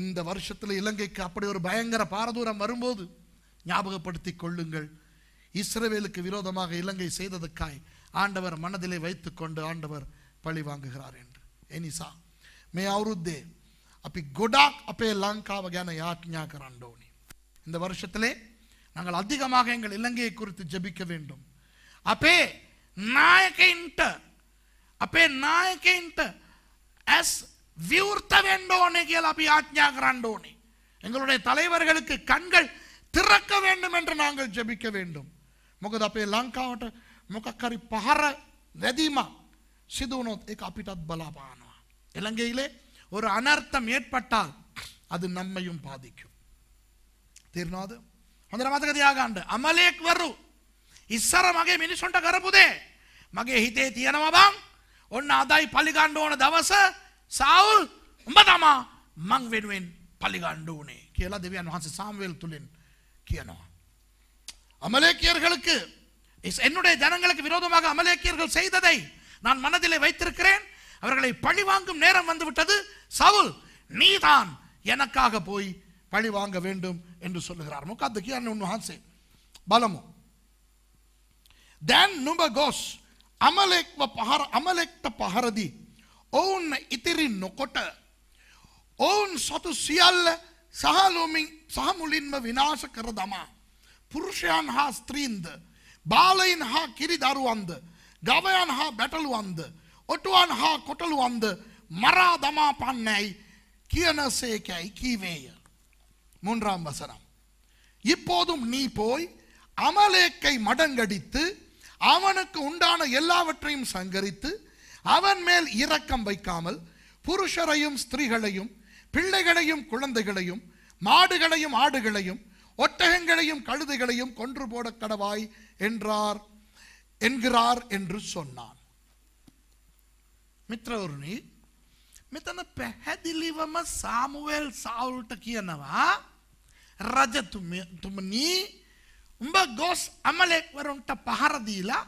இந்த வருஷத்தில் இலங்கைக்கு அப்படி ஒரு பயங்கர பாரதூரம் வரும்போது ஞாபகப்படுத்தி கொள்ளுங்கள் இஸ்ரவேலுக்கு விரோதமாக இலங்கை செய்ததுக்காய் ஆண்டவர் மனதிலே வைத்துக்கொண்டு ஆண்டவர் பழி வாங்குகிறார் என்று එනිසා மே අවුරුද්දේ අපි ගොඩාක් අපේ லங்கா வகையான යාඥා කරන්න ඕනි. இந்த வருஷத்திலே நாங்கள் அதிகமாக எங்கள் இலங்கையை குறித்து ஜபிக்க வேண்டும் அப்பே நாயகின்ட்ட අපේ නායකයින්ට ඇස් வியூர்த்த வேண்டும் ஓனே கேள் அப்படி ஆக்ஞா கிராண்டோனே எங்களுடைய தலைவர்களுக்கு கண்கள் திறக்க வேண்டும் என்று நாங்கள் ஜெபிக்க வேண்டும் මොකද අපේ ලංකාවට මොකක් හරි පහර වැදීමක් සිදු වුණොත් ඒක අපිටත් බලාපානවා. இலங்கையிலே ஒரு அனர்த்தம் ஏற்பட்டால் அது நம்மையும் பாதிக்கும். තේරෙනවද? හොඳට මතක තියාගන්න. අමලෙක් වරු ඉස්සර මගේ මිනිසුන්ට කරපු දේ මගේ හිතේ තියෙනවා බං ඔන්න අදයි පලිගණ්ඩ ඕන දවස සවුල් උඹ තමා මං වෙනුවෙන් පලිගණ්ඩ ඕනේ කියලා දෙවියන් වහන්සේ සාම්වේල් තුළින් කියනවා. அமலேக்கியர்களுக்கு என்னுடைய ஜனங்களுக்கு விரோதமாக அமலேக்கியர்கள் செய்ததை நான் மனதிலே வைத்திருக்கிறேன் அவர்களை பழி வாங்கும் நேரம் வந்துவிட்டது சவுல் நீதான் எனக்காக போய் பழி வாங்க வேண்டும் என்று சொல்லுகிறார் முகாத்து கியான் பலமும் தென் Nuba අමලෙක්ව පහර අමලෙක්ට පහරදී ඔවුන් ඉතිරි නොකොට ඔවුන් සතු සියල්ල සහලෝමින් සහමුලින්ම විනාශ කර දමා පුරුෂයන් හා ස්ත්‍රීන්ද බාලයින් හා කිරි දරුවන්ද ගවයන් හා බැටළුවන්ද ඔටුවන් හා කොටළුවන්ද මරා දමා පන්නැයි කියනසේකැයි කීවේය மூன்றாம் வசனம் இப்போதும் நீ போய் அமலேக்கை மடங்கடித்து அவனுக்கு உண்டான எல்லாவற்றையும் சங்கரித்து அவன் மேல் இரக்கம் வைக்காமல் புருஷரையும் ஸ்திரீகளையும் பிள்ளைகளையும் குழந்தைகளையும் மாடுகளையும் ஆடுகளையும் ஒட்டகங்களையும் கழுதைகளையும் கொன்று போட கடவாய் என்றார் என்கிறார் என்று சொன்னான் મિત્રોની மித்தன பெஹதிலிவம சாமுவேல் સામુએલ સાઉલ ટકી નવા રજ උඹ ගොස් අමලෙක්වරුන්ට පහරදීලා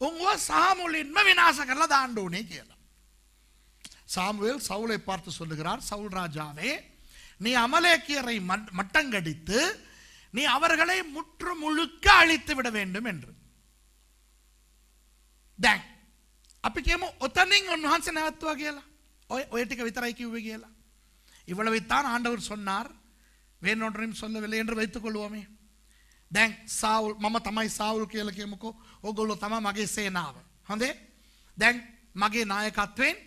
උන්ව සාමුලින්ම විනාශ කරලා දාන්න ඕනේ කියලා. சாமுவேல் சவுலை பார்த்து சொல்லுகிறார் சவுல் ராஜாவே நீ அமலேக்கியரை மட்டங்கடித்து நீ அவர்களை முற்று முழுக்க அழித்து விட வேண்டும் என்று දැන් අපි කියමු ඔතනින් උන්වහන්සේ නැවත්තුවා කියලා. ඔය ඔය ටික විතරයි කිව්වේ කියලා. இவ்வளவைத்தான் ஆண்டவர் சொன்னார் வேறொன்றையும் சொல்லவில்லை என்று வைத்துக் கொள்வோமே දැන් සාවුල් මම තමයි සාවුල් කියලා කියමුකෝ. ඕගොල්ලෝ තමයි මගේ සේනාව. හොඳේ? දැන් මගේ නායකත්වයෙන්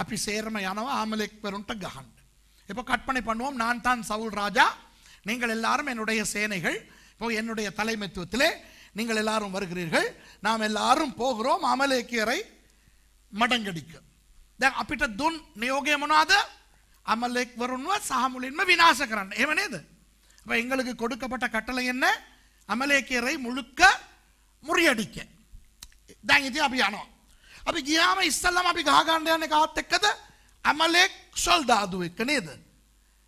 අපි සේරම යනවා ආමලෙක්වරුන්ට ගහන්න. இப்போ கற்பனை பண்ணுவோம் நான் தான் சவுல் ராஜா நீங்கள் எல்லாரும் என்னுடைய சேனைகள் இப்போ என்னுடைய தலைமைத்துவத்திலே நீங்கள் எல்லாரும் வருகிறீர்கள் நாம் எல்லாரும் போகிறோம் அமலேக்கியரை මඩගඩික්ක. දැන් අපිට දුන් නියෝගය මොනවාද අමලෙක් වරුන්ව සහමුලින්ම විනාශ කරන්න එම නේද. එங்களுக்கு கொடுக்கப்பட்ட கட்டளை என்ன அமலேக்கியரை முழுக்க முறியடிக்க දැන් ඉති අපි යනවා. අපි ගියාම ඉස්සල්ලම අපි ගාගණ්ඩ යන්න කාත් එක්කද அமலேக்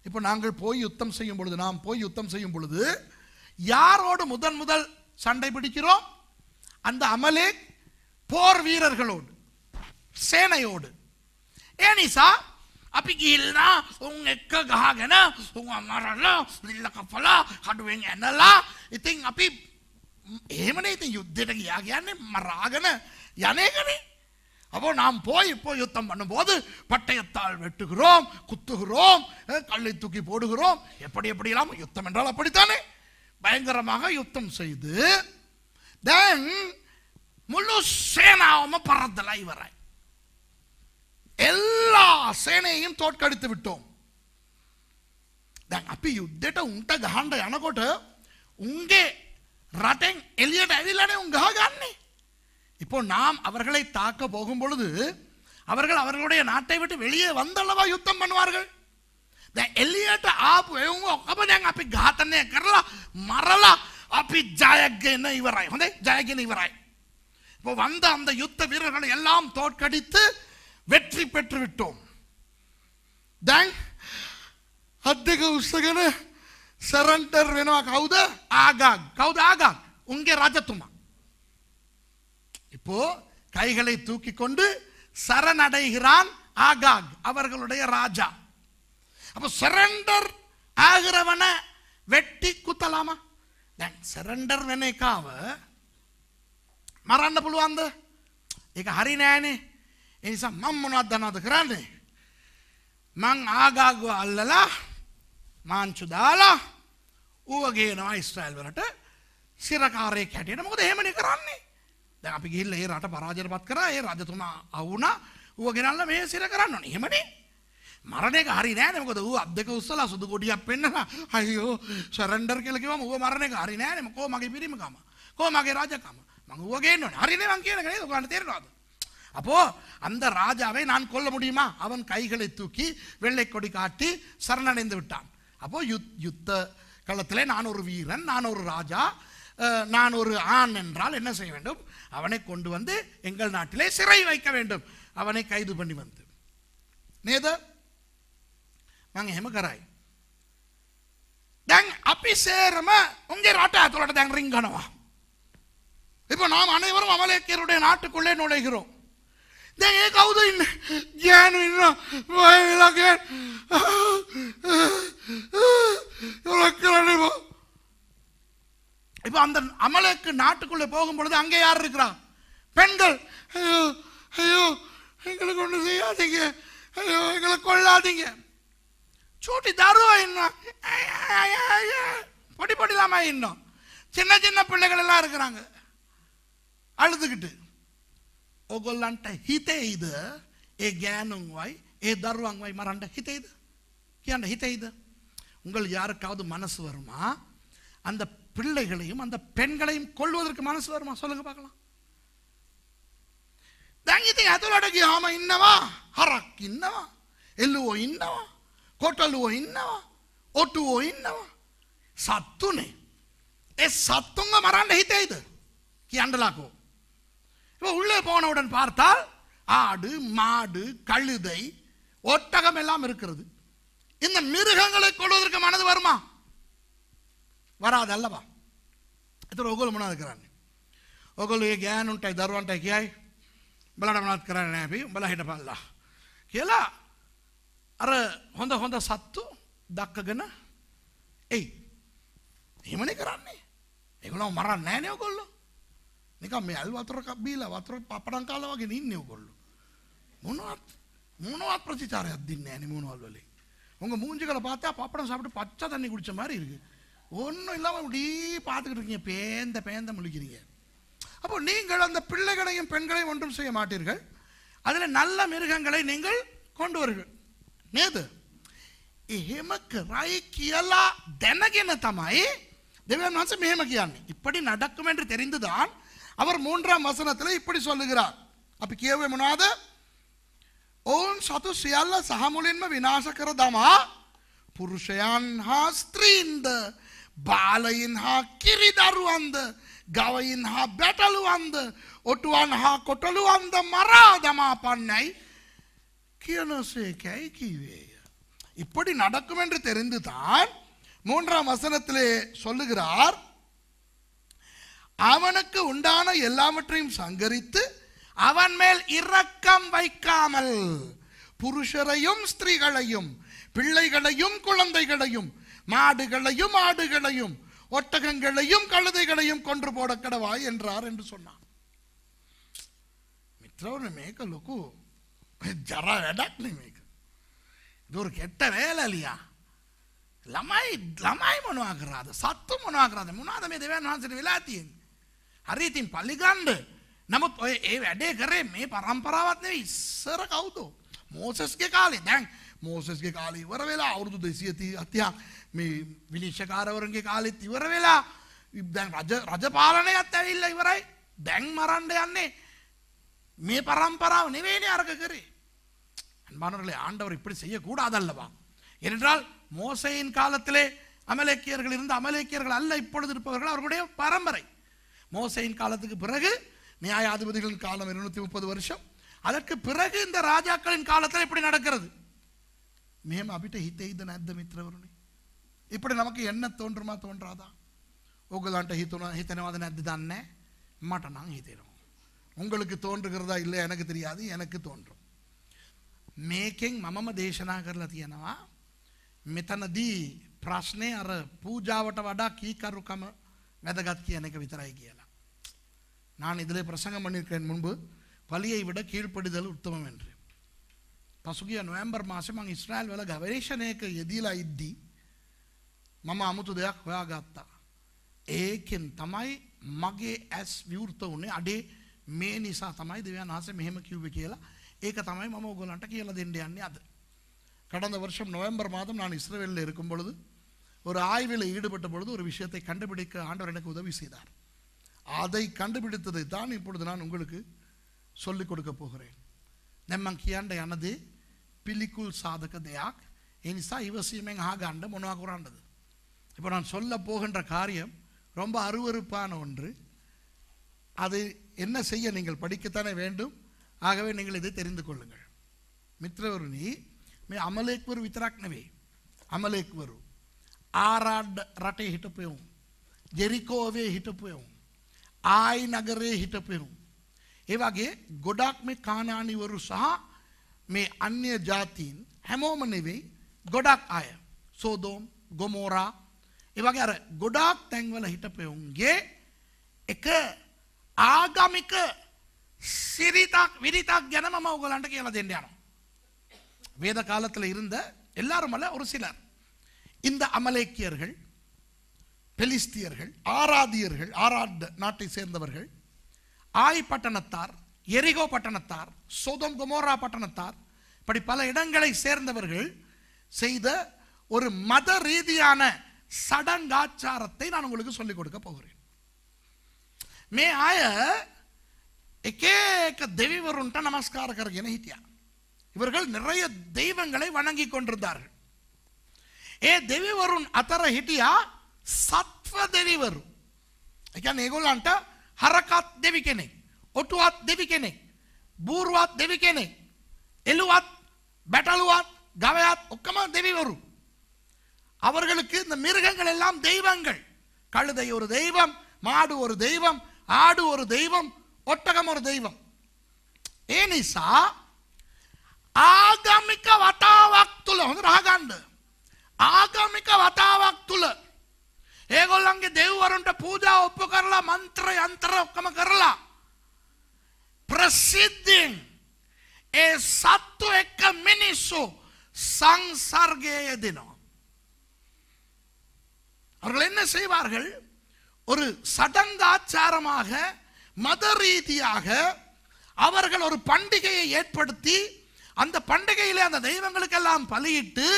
இப்போ நாங்கள் போய் யுத்தம் செய்யும் பொழுது நாம் போய் யுத்தம் செய்யும் பொழுது யாரோடு முதன் முதல் சண்டை பிடிக்கிறோம் அந்த அமலேக் போர் வீரர்களோடு சேனையோடு ஏனிசா Apigil na kung காகன na, kung amarala, lila ka pala, kaduwing enala, iting api, එහෙමනේ ඉතින් යුද්ධයට ගියා කියන්නේ මරාගෙන යන அப்போ நாம் போய் இப்போ யுத்தம் பண்ணும்போது பட்டயத்தால் வெட்டுகிறோம் குத்துகிறோம் கல்லை தூக்கி போடுகிறோம் எப்படி எப்படி இல்லாமல் யுத்தம் என்றால் அப்படித்தானே பயங்கரமாக யுத்தம் செய்து தென் முழு சேனாவும் பறந்தல வராய் எல்லா సేనయையும் தோற்கடித்து விட்டோம் දැන් අපි යුද්ධෙට උන්ට ගහන්න යනකොට ரட்டேங் ரட்டෙන් එලියට உங்க උන් ගහගන්නේ. இப்போ நாம் அவர்களை தாக்க போகும் பொழுது அவர்கள் அவர்களுடைய நாட்டை விட்டு வெளியே வந்தளவா யுத்தம் பண்ணுவார்கள் දැන් එලියට ආපු එවුන් ඔක්කොම அப்பி අපි ඝාතනය කරලා මරලා අපි ජයගෙන ඉවරයි. හොඳයි ජයගෙන ඉවරයි. இப்போ வந்த அந்த யுத்த வீரர்களை எல்லாம் தோற்கடித்து வெற்றி பெற்று விட்டோம் දැන් හත් දෙක උස්සගෙන සරන්ටර් වෙනවා කවුද ආගාග් කවුද ආගාග් இப்போ கைகளை தூக்கி கொண்டு சரணடைகிறான் ஆகாக் அவர்களுடைய ராஜா அப்ப சரண்டர் ஆகிறவன வெட்டி குத்தலாமா சரண்டர் வெனைக்காவ மறாண்ட புழுவாந்த இக ஹரிநாயனே ඒ නිසා මම මොනවද දනවද කරන්නේ? මං ආගාගුව අල්ලලා මාංචු දාලා ඌව ගේනවා ඊශ්‍රායල් වලට සිරකාරයෙක් හැටියට. මොකද එහෙමනේ කරන්නේ. දැන් අපි ගිහිල්ලා ඒ රට පරාජයටපත් කරා. ඒ රජතුමා අවුණා. ඌව ගෙනල්ලා මේ සිර කරන්න ඕනේ. එහෙමනේ. මරණයක හරි නෑනේ මොකද ඌ අත් දෙක උස්සලා සුදු කොඩියක් පෙන්නලා අයියෝ සරෙන්ඩර් කියලා කිව්වම ඌ මරණයක හරි නෑනේ මොකෝ මගේ පිරිමකම කොහොම මගේ රාජකම මං ඌව ගේන්න ඕනේ හරිනේ මං කියන එක නේද ඔයාලට තේරෙනවද அப்போ அந்த ராஜாவை நான் கொல்ல முடியுமா அவன் கைகளை தூக்கி வெள்ளை கொடி காட்டி சரணடைந்து விட்டான் அப்போ யுத் யுத்த களத்திலே நான் ஒரு வீரன் நான் ஒரு ராஜா நான் ஒரு ஆண் என்றால் என்ன செய்ய வேண்டும் அவனை கொண்டு வந்து எங்கள் நாட்டிலே சிறை வைக்க வேண்டும் அவனை கைது பண்ணி வந்து நேத நாங்கள் ஹெமகராய் டேங் அப்பி සේරම உங்கள் நாட்டு அத்தோட දැන් ரிங்கனவா இப்போ நாம் அனைவரும் அமலேக்கியருடைய நாட்டுக்குள்ளே நுழைகிறோம் දැන් ඒ කවුද ඉන්න ගෑනු ඉන්න බය වෙලා ගෑන් බෝ இப்போ அந்த அமலுக்கு நாட்டுக்குள்ளே போகும் பொழுது அங்கே யார் இருக்கிறா பெண்கள் ஐயோ ஐயோ எங்களுக்கு ஒன்று செய்யாதீங்க ஐயோ எங்களை கொள்ளாதீங்க சூட்டி தருவா இன்னும் பொடி பொடி தாமா இன்னும் சின்ன சின்ன பிள்ளைகள் எல்லாம் இருக்கிறாங்க அழுதுகிட்டு ඕගොල්ලන්ට හිතෙයිද ඒ ගෑනුන්වයි ඒ දරුවන්වයි මරන්න හිතෙයිද කියන්න හිතෙයිද உங்கள் யாருக்காவது மனசு வருமா அந்த பிள்ளைகளையும் அந்த பெண்களையும் கொள்வதற்கு மனசு வருமா சொல்லுங்க பார்க்கலாம் දැන්ගිති ඇතුළට ගියාම ඉන්නවා හරක් ඉන්නවා එල්ලුවෝ ඉන්නවා කොටලුවෝ ඉන්නවා ඔටුවෝ ඉන්නවා සත්තුනේ ඒ සත්තුන්ව මරන්න හිතෙයිද කියන්නලාකෝ இப்போ உள்ளே போனவுடன் பார்த்தால் ஆடு மாடு கழுதை ஒட்டகம் எல்லாம் இருக்கிறது இந்த மிருகங்களை கொள்வதற்கு மனது வருமா வராது அல்லவா இத்தனை ஒகுல் மனம் இருக்கிறான் ಒಗಲು ಹೇಗೆ ಏನು ಉಂಟಾಯ್ ದರ್ವ ಉಂಟಾಯ್ ಕೇ ಬಲಾಡ ಮಾಡ್ಕರ ಬಿ ಬಲ ಹಿಡಪ ಅಲ್ಲ ಕೇಲ ಅರ ಹೊಂದ ಹೊಂದ ಸತ್ತು ದಕ್ಕಗನ ಏಯ್ ಹೇಮನೆ ಕರಾನ್ನೆ ಏಗುಲ ಮರ ನ್ಯಾಯನೆ ಒಗಲ್ಲು නිකන් මේ ඇල් වතුරක් බීලා වතුර පපඩම් කාලා වගේ ඉන්නේ ඔයගොල්ලෝ. මොනවත් මොනවත් ප්‍රතිචාරයක් දෙන්නේ නැහැ නේ මොනවල් වලේ. உங்க மூஞ்சிகளை பார்த்தா பப்படம் சாப்பிட்டு பச்சை தண்ணி குடிச்ச மாதிரி இருக்கு ஒன்றும் இல்லாமல் இப்படி பார்த்துக்கிட்டு இருக்கீங்க பேந்த பேந்த முழிக்கிறீங்க அப்போ நீங்கள் அந்த பிள்ளைகளையும் பெண்களையும் ஒன்றும் செய்ய மாட்டீர்கள் அதில் நல்ல மிருகங்களை நீங்கள் கொண்டு வருங்கள் නේද? එහෙම කරයි කියලා දැනගෙන තමයි දෙවියන් වහන්සේ මෙහෙම කියන්නේ. ඉපඩි නඩක්කමෙන්ට තෙරින්දදාන් அவர் மூன்றாம் வசனத்தில் இப்படி சொல்லுகிறார் අපි කියවේ මොනවාද ඔවුන් සතු සියල්ල සහමුලින්ම විනාශ කර දමා පුරුෂයන් හා ස්ත්‍රීන්ද බාලයින් හා කිරිදරුවන්ද ගවයින් හා බැටලුවන්ද ඔටුවන් හා කොටලුවන්ද මරා දමා පන්නයි කියනසේකැයි கீவேය இப்படி நடக்கும் என்று தெரிந்துதான் மூன்றாம் வசனத்திலே சொல்லுகிறார் அவனுக்கு உண்டான எல்லாவற்றையும் சங்கரித்து அவன் மேல் இரக்கம் வைக்காமல் புருஷரையும் ஸ்திரீகளையும் பிள்ளைகளையும் குழந்தைகளையும் மாடுகளையும் ஆடுகளையும் ஒட்டகங்களையும் கழுதைகளையும் கொன்று போட கடவாய் என்றார் என்று சொன்னான் మిత్రవుని మేకలకు జర వెడక్ని మేక கெட்ட வேலை இல்லையா லமாய் லமாய் மனு ஆகிறாது சத்து மனு ஆகிறாது முன்னாதமே தேவையான விளாத்தியன் හරි ඉතින් පල්ලි ගන්න. නමුත් ඔය ඒ වැඩේ කරේ මේ પરම්පරාවත් නෙවෙයි. ඉස්සර කවුද? මෝසස්ගේ කාලේ. දැන් මෝසස්ගේ කාලේ ඉවර වෙලා අවුරුදු 230ක් මේ විනිශ්චයකාරවරුන්ගේ කාලෙත් ඉවර වෙලා දැන් රජ රජ පාලනයත් ඇවිල්ලා ඉවරයි. දැන් මරන්න යන්නේ මේ પરම්පරාව නෙවෙයිනේ අර්ග කරේ. அன்பானவர்களே ஆண்டவர் இப்படி செய்யக்கூடாது அல்லவா ஏனென்றால் மோசையின் காலத்திலே அமலேக்கியர்கள் இருந்த அமலேக்கியர்கள் அல்ல இப்பொழுது இருப்பவர்கள் அவர்களுடைய பரம்பரை மோசையின் காலத்துக்கு பிறகு நியாயாதிபதிகளின் காலம் இருநூத்தி முப்பது வருஷம் அதற்கு பிறகு இந்த ராஜாக்களின் காலத்தில் இப்படி நடக்கிறது மேம் அபிட்ட ஹித்தெய்த நேத்தமித்ரவருணி இப்படி நமக்கு என்ன தோன்றுமா தோன்றாதா உங்களாண்ட ஹித்தோனா ஹித்தனவாத நேத்து தானே மாட்டோம் நாங்கள் ஹித்தேனோம் உங்களுக்கு தோன்றுகிறதா இல்லை எனக்கு தெரியாது எனக்கு தோன்றும் මේකෙන් මමම දේශනා කරලා තියෙනවා මෙතනදී ප්‍රශ්නය අර පූජාවට වඩා කීකරුකම වැදගත් කියන එක විතරයි කියලා. நான் இதில் பிரசங்கம் பண்ணியிருக்கேன் முன்பு பலியை விட கீழ்ப்படிதல் உத்தமம் என்று පසුගිය நவம்பர் மாதம் அங்கே ඉස්රායල් வில ගවේෂණයක යෙදීලා ඉද්දී මම අමුතු දෙයක් හොයාගත්තා. ඒකෙන් තමයි මගේ ඇස් විවෘත වුණේ අඩේ මේ නිසා තමයි දෙවියන් වහන්සේ මෙහෙම කිව්වේ කියලා. ඒක තමයි මම ඔයගොල්ලන්ට කියලා දෙන්න යන්නේ கடந்த வருஷம் நவம்பர் மாதம் நான் இஸ்ரேலில் இருக்கும் பொழுது ஒரு ஆய்வில் ஈடுபட்ட பொழுது ஒரு விஷயத்தை கண்டுபிடிக்க ஆண்டவர் எனக்கு உதவி செய்தார் அதை கண்டுபிடித்ததை தான் இப்பொழுது நான் உங்களுக்கு சொல்லிக் கொடுக்க போகிறேன் நம்ம කියන්න යනදේ පිළිකුල් சாதக தயாக் இனிசா இவசியமேங்க ஆக அண்ட මොනවා இப்போ நான் சொல்ல போகின்ற காரியம் ரொம்ப அருவறுப்பான ஒன்று அது என்ன செய்ய நீங்கள் படிக்கத்தானே வேண்டும் ஆகவே நீங்கள் இதை தெரிந்து கொள்ளுங்கள் மித்ரவருணி மே அமலேக்வரு வித்ராக்னவே அமலேக்வரு ஆராட் ரட்டை ஹிட்டு போயும் ஜெரிக்கோவே ஹிட்டு போயும் ආයි නගරේ හිටපෙරු. ඒ වගේ ගොඩක් මේ කානානිවරු සහ මේ අන්‍ය ජාතීන් හැමෝම නෙවෙයි ගොඩක් අය. සෝදෝම්, ගොමෝරා ඒ වගේ අර ගොඩාක් තැන්වල හිටපෙවුන්ගේ එක ආගමික සිරිතක් විරිතක් ගැන මම ඔයගලන්ට කියලා දෙන්න යනවා. வேத காலத்தில் இருந்த எல்லாரும் அல்ல ஒரு சிலர் இந்த அமலேக்கியர்கள் பெலிஸ்தியர்கள் ஆராதியர்கள் ஆராட் நாட்டை சேர்ந்தவர்கள் ஆய் பட்டணத்தார் எரிகோ பட்டணத்தார் சோதம் குமோரா பட்டணத்தார் இப்படி பல இடங்களை சேர்ந்தவர்கள் செய்த ஒரு மத ரீதியான சடங்காச்சாரத்தை நான் உங்களுக்கு சொல்லிக் கொடுக்க போகிறேன் மே ಆಯ ಏಕೇಕ ದೇವಿವರುಂಟ நமஸ்காரகர் ನಹಿತ್ಯ இவர்கள் நிறைய தெய்வங்களை வணங்கி கொண்டிருந்தார்கள் ஏ தேவி வருண் அத்தர ஹிட்டியா සත්ව දෙවිවරු. එකන් ඒගොල්ලන්ට හරකත් දෙවි කෙනෙක්. ඔටුවත් දෙවි කෙනෙක්. බූරුවත් දෙවි කෙනෙක්. එළුවත් බැටලුවත් கவையாத் ஒக்கமா தேவி வரும் அவர்களுக்கு இந்த மிருகங்கள் எல்லாம் தெய்வங்கள் கழுதை ஒரு தெய்வம் மாடு ஒரு தெய்வம் ஆடு ஒரு தெய்வம் ஒட்டகம் ஒரு தெய்வம் ஏனிசா ආගමික වතාවක් තුළ හොඳ රහගන්න ආගමික වතාවක් තුළ ඒගොල්ලන්ගේ දෙව්වරුන්ට පූජා ඔප්පු කරලා මන්ත්‍ර යන්ත්‍ර ඔක්කොම කරලා ප්‍රසිද්ධින් ඒ සත්තු එක්ක මිනිස්සු සංසර්ගයේ යෙදෙනවා. அவர்கள் என்ன செய்வார்கள் ஒரு சடங்காச்சாரமாக மத ரீதியாக அவர்கள் ஒரு பண்டிகையை ஏற்படுத்தி அந்த பண்டிகையிலே அந்த தெய்வங்களுக்கெல்லாம் பலியிட்டு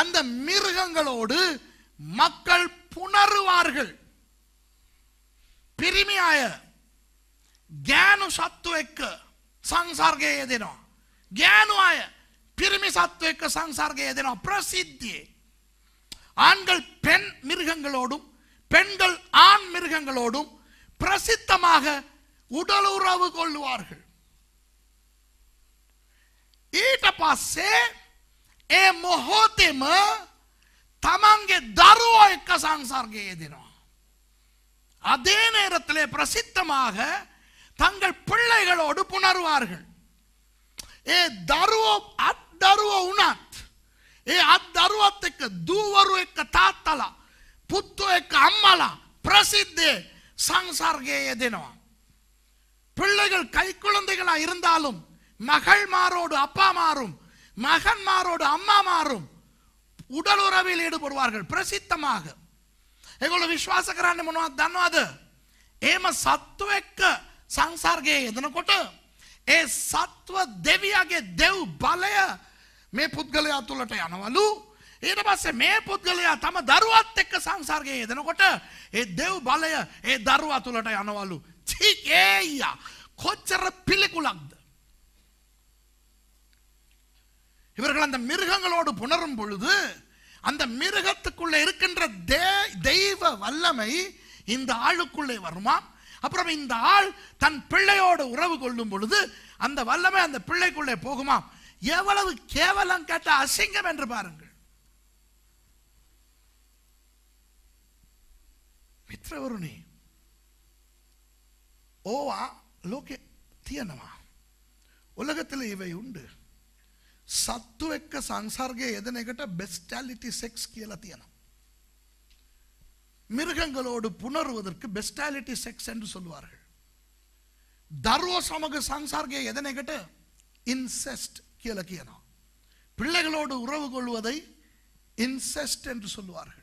அந்த மிருகங்களோடு மக்கள் පුනරුවාර්ගල් පිරිමි අය ගෑනු සත්තු එක්ක සංසර්ගය යෙදෙනවා. ගෑනු අය පිරිමි සත්තු එක්ක සංසර්ගය යෙදෙනවා ප්‍රසිද්ධියේ. ஆண்கள் பெண் மிருகங்களோடும் பெண்கள் ஆண் மிருகங்களோடும் பிரசித்தமாக உடலுறவு கொள்ளுவார்கள் ඊට පස්සේ ඒ මොහොතෙම තමන්ගේ දරුවෝ එක්ක සංසර්ගයේ යෙදෙනවා. அதே நேரத்திலே பிரசித்தமாக தங்கள் பிள்ளைகளோடு புணர்வார்கள் ஏ தருவோ அத்தருவோ உனாத் ஏ அத்தருவத்துக்கு தூவருவக்க தாத்தலா புத்து எக்க அம்மலா பிரசித்தே சங்சார்கேய தினம் பிள்ளைகள் கை குழந்தைகளா இருந்தாலும் மகள்மாரோடு அப்பா மாறும் மகன்மாரோடு அம்மா மாறும் උඩලොරවිල් ඊඩුපුරුවාර්ගල් ප්‍රසිත්තමාග. එකොල විශ්වාස කරන්න මොනවත් දන්නවාද. ඒම සත්තු එක්ක සංසර්ගයේ යෙදනකොට ඒ සත්ව දෙවියගේ දෙව් බලය මේ පුද්ගලයා තුළට යනවලු ඊට පස්සේ මේ පුද්ගලයා තම දරුවත් එක්ක සංසර්ගයේ යෙදෙනකොට ඒ දෙව් බලය ඒ දරුවා තුළට යනවලු චිකේයා කොච්චර පිළිකුලක්ද இவர்கள் அந்த மிருகங்களோடு புணரும் பொழுது அந்த மிருகத்துக்குள்ளே இருக்கின்ற தே தெய்வ வல்லமை இந்த ஆளுக்குள்ளே வருமா அப்புறம் இந்த ஆள் தன் பிள்ளையோடு உறவு கொள்ளும் பொழுது அந்த வல்லமை அந்த பிள்ளைக்குள்ளே போகுமா எவ்வளவு கேவலம் கேட்ட அசிங்கம் என்று பாருங்கள் மித்ரவருணி ஓவா லோகே தியனமா உலகத்தில் இவை உண்டு සත්තු එක්ක සංසර්ගයේ යෙදෙන එකට பெஸ்டாலிட்டி செக்ஸ் කියලා තියෙනවා. மிருகங்களோடு புணர்வதற்கு பெஸ்டாலிட்டி செக்ஸ் என்று சொல்வார்கள். දරුවෝ සමග සංසර්ගයේ යෙදෙන එකට incest කියලා කියනවා. பிள்ளைகளோடு உறவு கொள்வதை incest என்று சொல்வார்கள்.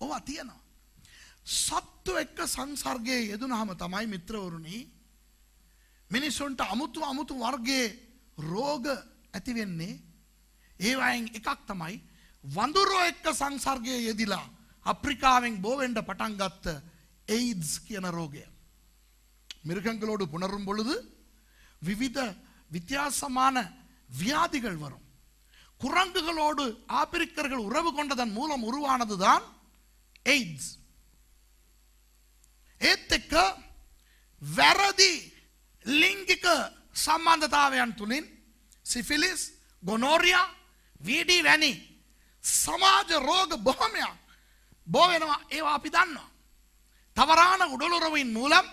ඕවා තියෙනවා. සත්තු එක්ක සංසර්ගයේ යෙදුනහම තමයි මිත්‍රවරුනි මිනිසුන්ට අමුතු අමුතු වර්ගයේ රෝග ඇති වෙන්නේ ඒ වයින් එකක් තමයි වඳුරෝ එක්ක සංසර්ගයේ යෙදිලා අප්‍රිකාවෙන් බෝවෙන්ඩ පටන් ගත්ත AIDS කියන රෝගය. மிருகங்களோடு புணரும் பொழுது விவித வித்தியாசமான வியாதிகள் வரும் குரங்குகளோடு ஆப்பிரிக்கர்கள் உறவு கொண்டதன் மூலம் உருவானதுதான் எய்ட்ஸ் ඒත්තෙක්ක වැරදි ලිංගික සම්බන්ධතාවයන් තුළින් සිෆිලිස් ගොනෝරියා වීඩී වැනි සමාජ රෝග බොහොමයක් බෝ වෙනවා ඒවා අපි දන්නවා. தவறான உடலுறவின் மூலம்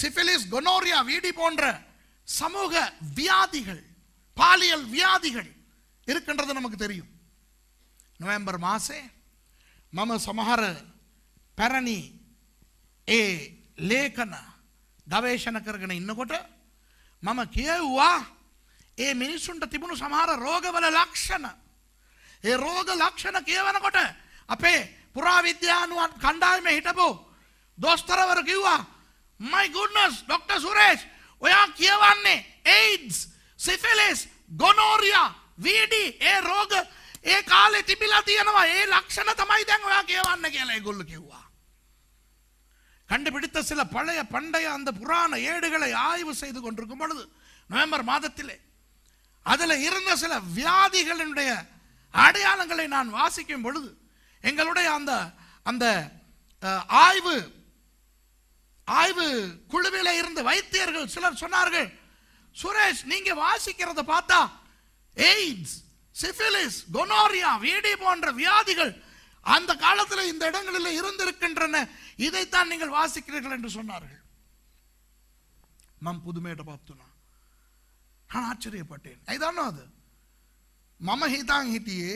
சிபிலிஸ் கொனோரியா வீடி போன்ற சமூக வியாதிகள் பாலியல் வியாதிகள் இருக்கின்றது நமக்கு தெரியும் நவம்பர் மாசே මම සමහර පැරණි ඒ ලේඛන ගවේෂණ කරගෙන ඉන්නකොට මම කියවුවා ඒ මිනිස්සුන්ට තිබුණු සමහර රෝගවල ලක්ෂණ. ඒ රෝග ලක්ෂණ කියවනකොට අපේ පුරාවිද්‍යානුවන් කණ්ඩායමේ හිටපු දොස්තරවරු කිව්වා my goodness Dr. සුරේෂ් ඔයා කියවන්නේ AIDS syphilis gonorrhea VD ඒ රෝග ඒ කාලේ තිබිලා තියෙනවා ඒ ලක්ෂණ තමයි දැන් ඔයා කියවන්න කියලා ඒගොල්ලෝ කිව්වා. கண்டுபிடித்த சில பழைய பண்டைய அந்த புராண ஏடுகளை ஆய்வு செய்து கொண்டிருக்கும் பொழுது நவம்பர் மாதத்திலே அதில் இருந்த சில வியாதிகளினுடைய அடையாளங்களை நான் வாசிக்கும் பொழுது எங்களுடைய அந்த அந்த ஆய்வு ஆய்வு குழுவில் இருந்த வைத்தியர்கள் சிலர் சொன்னார்கள் சுரேஷ் நீங்க வாசிக்கிறத பார்த்தா எய்ட்ஸ் சிபிலிஸ் கொனோரியா வீடி போன்ற வியாதிகள் அந்த காலத்தில் இந்த இடங்களில் இருந்திருக்கின்றன இதைத்தான் நீங்கள் வாசிக்கிறீர்கள் என்று சொன்னார்கள் நாம் புதுமையிட்ட பார்த்தோம் நான் ஆச்சரியப்பட்டேன் ஐதான் அது மம ஹிதாங் හිටියේ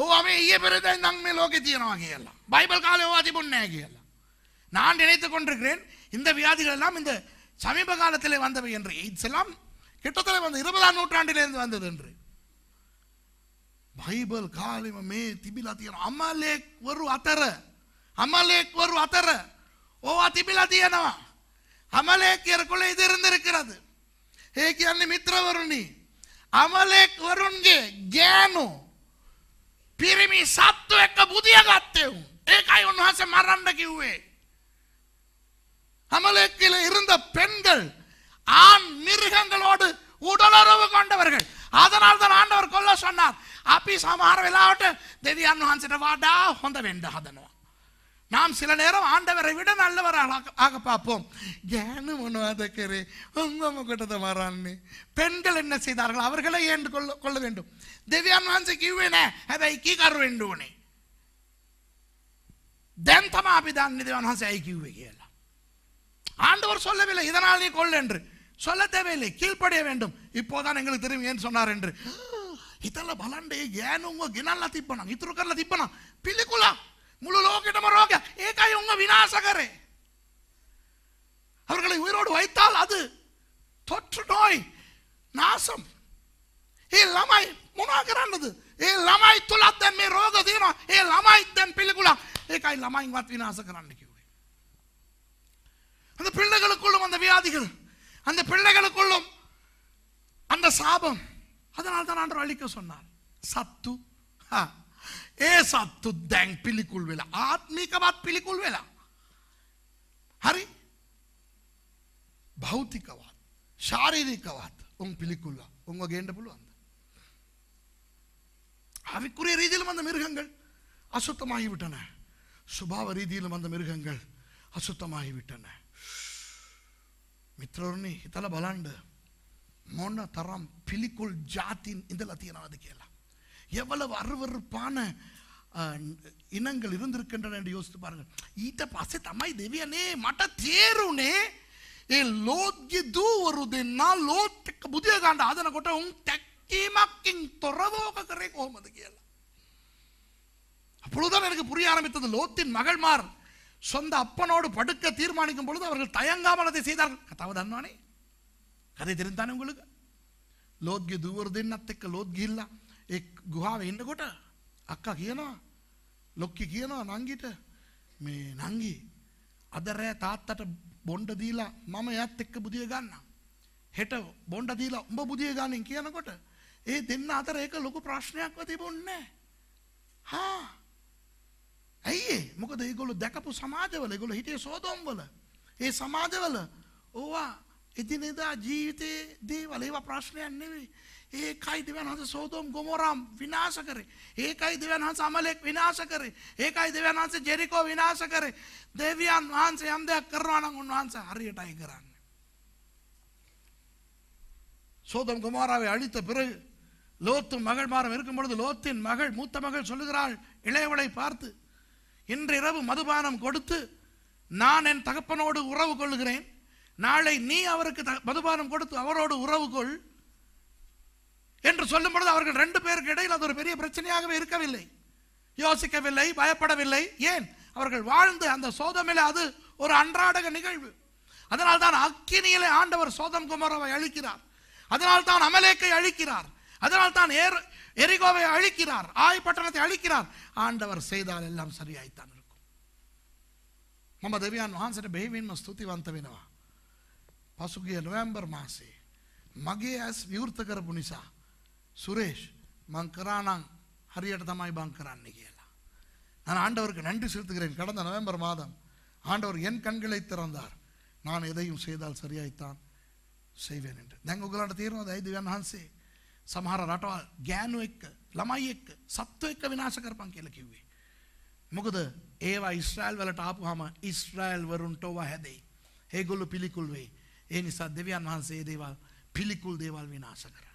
ඕවා මේ ඊයේ පෙරදා නම් මේ ලෝකේ பைபிள் කියලා. ஓ කාලේ ඕවා நான் நினைத்து கொண்டிருக்கிறேன் இந்த வியாதிகள் எல்லாம் இந்த சமீப காலத்தில் வந்தவை என்று எய்ட்ஸ் எல்லாம் கிட்டத்தட்ட வந்து இருபதாம் நூற்றாண்டிலிருந்து வந்தது என்று பைபிள் காலிம மே திபிலா தியன அமலேக் ஒரு அத்தர அமலேக் ஒரு அத்தர ஓ திபிலா தியனவா அமலேக்கியருக்குள்ள இது இருந்திருக்கிறது ඒ කියන්නේ මිත්‍රවරුනි අමලෙක් වරුන්ගේ ගෑනෝ පිරිමි සත්තු එක්ක බුදිය ගත්තේ උන්. ඒකයි උන්වහන්සේ මරන්න කිව්වේ. அமலேக்கில் இருந்த பெண்கள் ஆண் மிருகங்களோடு உடலுறவு கொண்டவர்கள் அதனால் தான் ஆண்டவர் கொல்ல சொன்னார் අපි සමහර වෙලාවට දෙවියන් වහන්සේට වඩා හොඳ වෙන්න හදනවා. நாம் சில நேரம் ஆண்டவரை விட நல்லவராக ஆக பார்ப்போம் ஏன்னு மனுவாதக்கரே உங்க கூட்டத்தை வரான்னு பெண்கள் என்ன செய்தார்கள் அவர்களை ஏன் கொள்ள கொள்ள வேண்டும் திவ்யான்வான்சி கீவேனே அதை கீகார் வேண்டுவனே தென்தமா அபிதான் ஐ ஐக்கியுவே கேளலாம் ஆண்டவர் சொல்லவில்லை இதனால் நீ கொள்ள என்று சொல்ல தேவையில்லை கீழ்ப்படிய வேண்டும் இப்போதான் எங்களுக்கு தெரியும் ஏன் சொன்னார் என்று இதெல்லாம் பலண்டே ஏன் உங்க கிணல்ல திப்பனா இத்திருக்கல்ல திப்பனா பிள்ளைக்குள்ளா முழு லோகிட்டம ரோக ஏகாய் உங்க வினாசகரே அவர்களை உயிரோடு வைத்தால் அது தொற்று நோய் நாசம் ඒ ළමයි මොනා කරන්නද? லமாய் ළමයි තුලත් දැන් මේ ஏ තියෙනවා. ඒ ළමයි දැන් පිළිකුලක්. ඒකයි ළමයින්වත් විනාශ කරන්න කිව්වේ. அந்த பிள்ளைகளுக்குள்ளும் அந்த வியாதிகள் அந்த பிள்ளைகளுக்குள்ளும் அந்த சாபம் அதனால் தான் ஆண்டவர் அழிக்க சொன்னார் சத்து ඒ සත්තු දැන් පිළිකුල් වෙලා ආත්මිකවත් පිළිකුල් වෙලා. හරි භෞතිකවත් ශාරීරිකවත් උන් පිළිකුල්ලා උන්ව ගේන්න පුළුවන්ද? அவைக்குரிய ரீதியில் வந்த மிருகங்கள் அசுத்தமாகிவிட்டன சுபாவ ரீதியில் வந்த மிருகங்கள் அசுத்தமாகிவிட்டன මිත්‍රවරණි හිතල බලන්ඩ මොන්න තරම් පිළිකුල් ජාතින් ඉඳලා තියෙනවද කියලා. எவ்வளவு அருவறுப்பான இனங்கள் இருந்திருக்கின்றன என்று யோசித்து பாருங்கள் ඊට පස්සේ தமாய் දෙවියනේ මට தேருனே ஏ ලෝත්ගේ දූවරු දෙන්නා ලෝත් එක්ක බුදිය ගන්න හදනකොට උන් තැක්කීමක්කින් තොරව ඕක කරේ කොහොමද කියලා. அப்பொழுதுதான் எனக்கு புரிய ஆரம்பித்தது லோத்தின் மகள்மார் சொந்த அப்பனோடு படுக்க தீர்மானிக்கும் பொழுது அவர்கள் தயங்காமல் அதை செய்தார்கள் கதாவை தன்வானே கதை தெரிந்தானே உங்களுக்கு லோத்கி தூவர் தின்னத்துக்கு லோத்கி இல்லாம் ඒ ගුහාවේ ඉන්නකොට අක්කා කියනවා ලොක්කි කියනවා නංගිට මේ නංගි අද රෑ තාත්තට බොණ්ඩ දීලා මම එයාත් එක්ක බුදිය ගන්නම්. හෙට බොණ්ඩ දීලා උඹ බුදිය ගන්නෙන් කියනකොට ඒ දෙන්න අතර ඒක ලොකු ප්‍රශ්නයක්ව තිබුණේ නැහැ. හා ඇයි මොකද ඒගොල්ලෝ දැකපු සමාජවල ඒගොල්ලෝ හිටියේ සෝදොම්වල ඒ සමාජවල ඕවා එදිනෙදා ජීවිතයේ දේවල් ඒවා ප්‍රශ්නයක් නෙවෙයි ඒකයි දෙවන් වහන්ස සෝදෝම් ගොමොරම් විනාශ කරේ. ඒකයි දෙවන් වහන්ස අමලෙක් විනාශ කරේ. ඒකයි දෙවන් වහන්ස ජෙරිකෝ විනාශ කරේ. දෙවියන් වහන්සේ යම් දෙයක් කරනවා නම් උන්වහන්සේ හරියටයි කරන්නේ. சோதம் ගොමොරාවේ அழித்த பிறகு லோத்து மகள் மாறம் இருக்கும் பொழுது லோத்தின் மகள் மூத்த மகள் சொல்லுகிறாள் இளையவளை பார்த்து இன்று இரவு மதுபானம் கொடுத்து நான் என் தகப்பனோடு உறவு கொள்கிறேன் நாளை நீ அவருக்கு மதுபானம் கொடுத்து அவரோடு உறவு கொள் என்று சொல்லும் பொழுது அவர்கள் ரெண்டு பேருக்கு இடையில் அது ஒரு பெரிய பிரச்சனையாகவே இருக்கவில்லை யோசிக்கவில்லை பயப்படவில்லை ஏன் அவர்கள் வாழ்ந்து அந்த சோதமில் அது ஒரு அன்றாடக நிகழ்வு அதனால் தான் அக்கினியிலே ஆண்டவர் சோதம் குமாரவை அழிக்கிறார் அதனால் தான் அமலேக்கை அழிக்கிறார் அதனால் தான் ஏர் எரிகோவை அழிக்கிறார் ஆய் பட்டணத்தை அழிக்கிறார் ஆண்டவர் செய்தால் எல்லாம் சரியாய்த்தான் இருக்கும் நம்ம தேவியான் වහන්සේට බෙහෙවින්ම ස්තුතිවන්ත වෙනවා. පසුගිය නොවැම්බර් මාසේ මගේ ඇස් විවෘත சுரேஷ் மங்கரானங் ஹரியட் தமாய் பங்கரான்னு கேளா நான் ஆண்டவருக்கு நன்றி செலுத்துகிறேன் கடந்த நவம்பர் மாதம் ஆண்டவர் என் கண்களை திறந்தார் நான் எதையும் செய்தால் சரியாய்த்தான் செய்வேன் என்று දැන් උගලන්ට තේරෙනවද ඇයි දෙවියන් වහන්සේ සමහර රටවල් ගෑනු එක්ක ළමයි එක්ක සත්ව එක්ක විනාශ කරපන් කියලා කිව්වේ මොකද ඒවා ඉස්රායල් වලට ආපුවාම ඉස්රායල් වරුන්ට ඔවා හැදෙයි ඒගොල්ලෝ පිළිකුල් වෙයි ඒ නිසා දෙවියන් වහන්සේ ඒ දේවල් පිළිකුල් දේවල් විනාශ කරා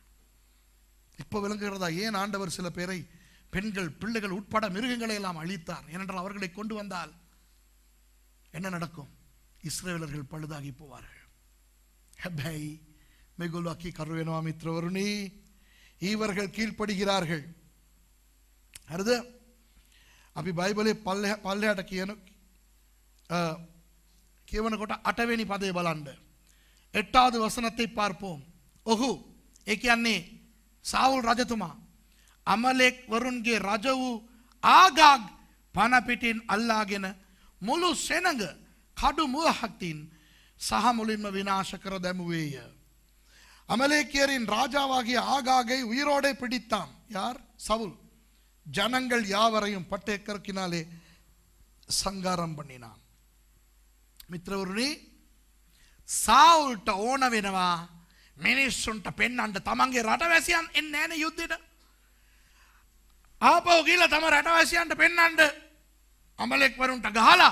இப்போ விளங்குகிறதா ஏன் ஆண்டவர் சில பேரை பெண்கள் பிள்ளைகள் உட்பட மிருகங்களை எல்லாம் அழித்தார் ஏனென்றால் அவர்களை கொண்டு வந்தால் என்ன நடக்கும் இஸ்ரேலர்கள் பழுதாகி போவார்கள் ஹெபை மெகுலாக்கி கருவேனாமித்ரவருணி இவர்கள் கீழ்ப்படுகிறார்கள் அடுத்து අපි பைபிளே පල්ල පල්ලයට கோட்டா அட்டவேணி අටවෙනි පදේ எட்டாவது வசனத்தை වසනத்தை பார்ப்போம் ஓஹு ඒ அண்ணே සාවුල් රජතුමා අමලෙක් වරුන්ගේ රජ වූ ආගාග් පනපිටින් අල්ලාගෙන මුළු සෙනඟ කඩු මුවහක්තින් සහ මුලින්ම විනාශ කර දැමුවේය. அமலேக்கியரின் ராஜாவாகிய ஆகாகை உயிரோடே பிடித்தான் யார் சவுல் ஜனங்கள் யாவரையும் பட்டயக்கற்கினாலே சங்காரம் பண்ணினான் மித்ரவருணி சாவுல்ட்ட ஓன வினவா මිනිස්සුන්ට පෙන්නන්ට තමන්ගේ රටවැසියන් එන්න ෑන යුද්ධට ආපෝ කියල තම රටවැසියන්ට පෙන්නන්ට අමලෙක්වරුන්ට ගහලා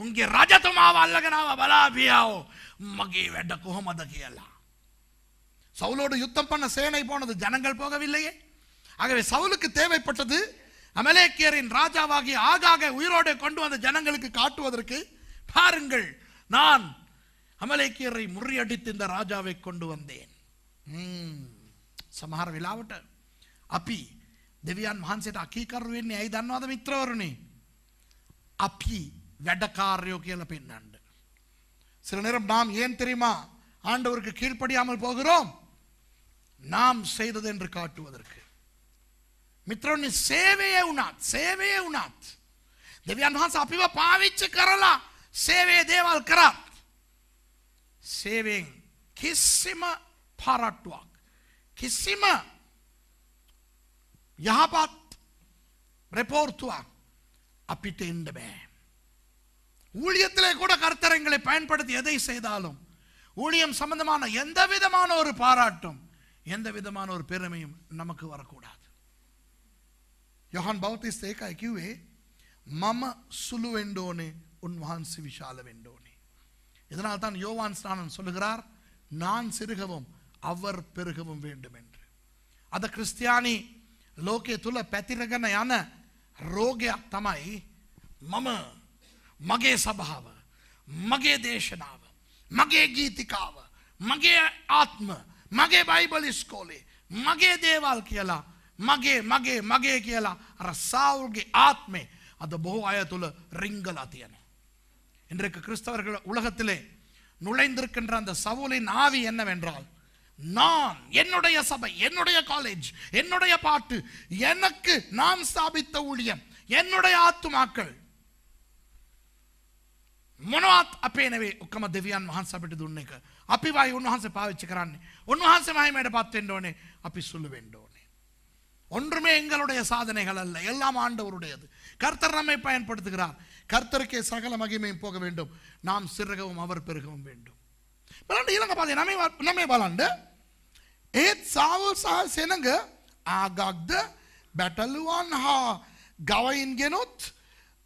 උන්ගේ රජතුමා වල්ලගෙනාව බලාපියාවෝ මගේ වැඩ කොහොමද කියලා. சவுலோடு யுத்தம் பண்ண சேனை போனது ஜனங்கள் போகவில்லையே ஆகவே சவுலுக்கு தேவைப்பட்டது அமலேக்கியரின் ராஜாவாகிய ஆகாக உயிரோடு கொண்டு வந்த ஜனங்களுக்கு காட்டுவதற்கு பாருங்கள் நான் அமலேக்கியரை முறியடித்து இந்த ராஜாவை கொண்டு வந்தேன் සමහර වෙලාවට අපි දෙවියන් වහන්සේට අකීකරු වෙන්නේ ඇයි දන්නවද මිත්‍රවරුනි? අපි වැඩකාරයෝ කියලා පෙන්වන්න. சில நேரம் நாம் ஏன் தெரியுமா ஆண்டவருக்கு கீழ்ப்படியாமல் போகிறோம் நாம் செய்தது என்று காட்டுவதற்கு මිත්‍රවරුනි සේවයේ වුණත් සේවයේ වුණත් දෙවියන් වහන්සේ අපිව පාවිච්චි කරලා සේවයේ දේවල් කරා සේවෙන් කිසිම පාරට්ටුවක් කිසිම යහපත් ප්‍රපෝර්තුවක් අපිට එන්න ஊழியத்திலே கூட கர்த்தர் பயன்படுத்தி எதை செய்தாலும் ஊழியம் சம்பந்தமான எந்த விதமான ஒரு பாராட்டும் எந்த விதமான ஒரு பெருமையும் நமக்கு வரக்கூடாது யோகான் பௌத்திஸ் ஏகாக்கியுவே மம சுலுவெண்டோனு வெண்டோனே உன் மகான் சிவிஷால வெண்டோனே இதனால் தான் யோவான் ஸ்நானன் சொல்லுகிறார் நான் சிறுகவும் அவர் பெருகவும் வேண்டும் என்று අද ක්‍රස්තියානි ලෝකය තුළ පැතිරගන යන රෝගයක් තමයි මම මගේ සභාව මගේ දේශනාව මගේ ගීතිකාව මගේ ආත්ම මගේ බයිබල ස්කෝලේ මගේ දේවල් කියලා මගේ මගේ මගේ කියලා අර සාවුල්ගේ ආත්මේ අද බොහෝ අය තුළ රිංගලා තියෙන. இன்றைக்கு கிறிஸ்தவர்கள் உலகத்திலே நுழைந்திருக்கின்ற அந்த சவுலின் ஆவி என்னவென்றால் நான் என்னுடைய சபை என்னுடைய காலேஜ் என்னுடைய பாட்டு எனக்கு நான் ஸ்தாபித்த ஊழியம் என்னுடைய ஆத்துமாக்கள் மனோத் அப்பேனவே உக்கம ඔක්කම දෙවියන් වහන්ස අපිට දුන්න එක. අපි වයි උන්වහන්සේ පාවිච්චි කරන්නේ. பார்த்தேன்டோனே මහිමයට පත් වෙන්න ஒன்றுமே எங்களுடைய சாதனைகள் அல்ல எல்லாம் ஆண்டவருடையது கர்த்தர் நம்மை பயன்படுத்துகிறார் கர்த்தருக்கே சகல மகிமையும் போக வேண்டும் நாம் சிறுகவும் அவர் பெருகவும் வேண்டும் இலங்கை பாதி நம்மை நம்மை பாலாண்டு ඒත් සාවල් සහ සෙනඟ ආගක්ද බැටලුවන් හා ගවයින් ගෙනුත්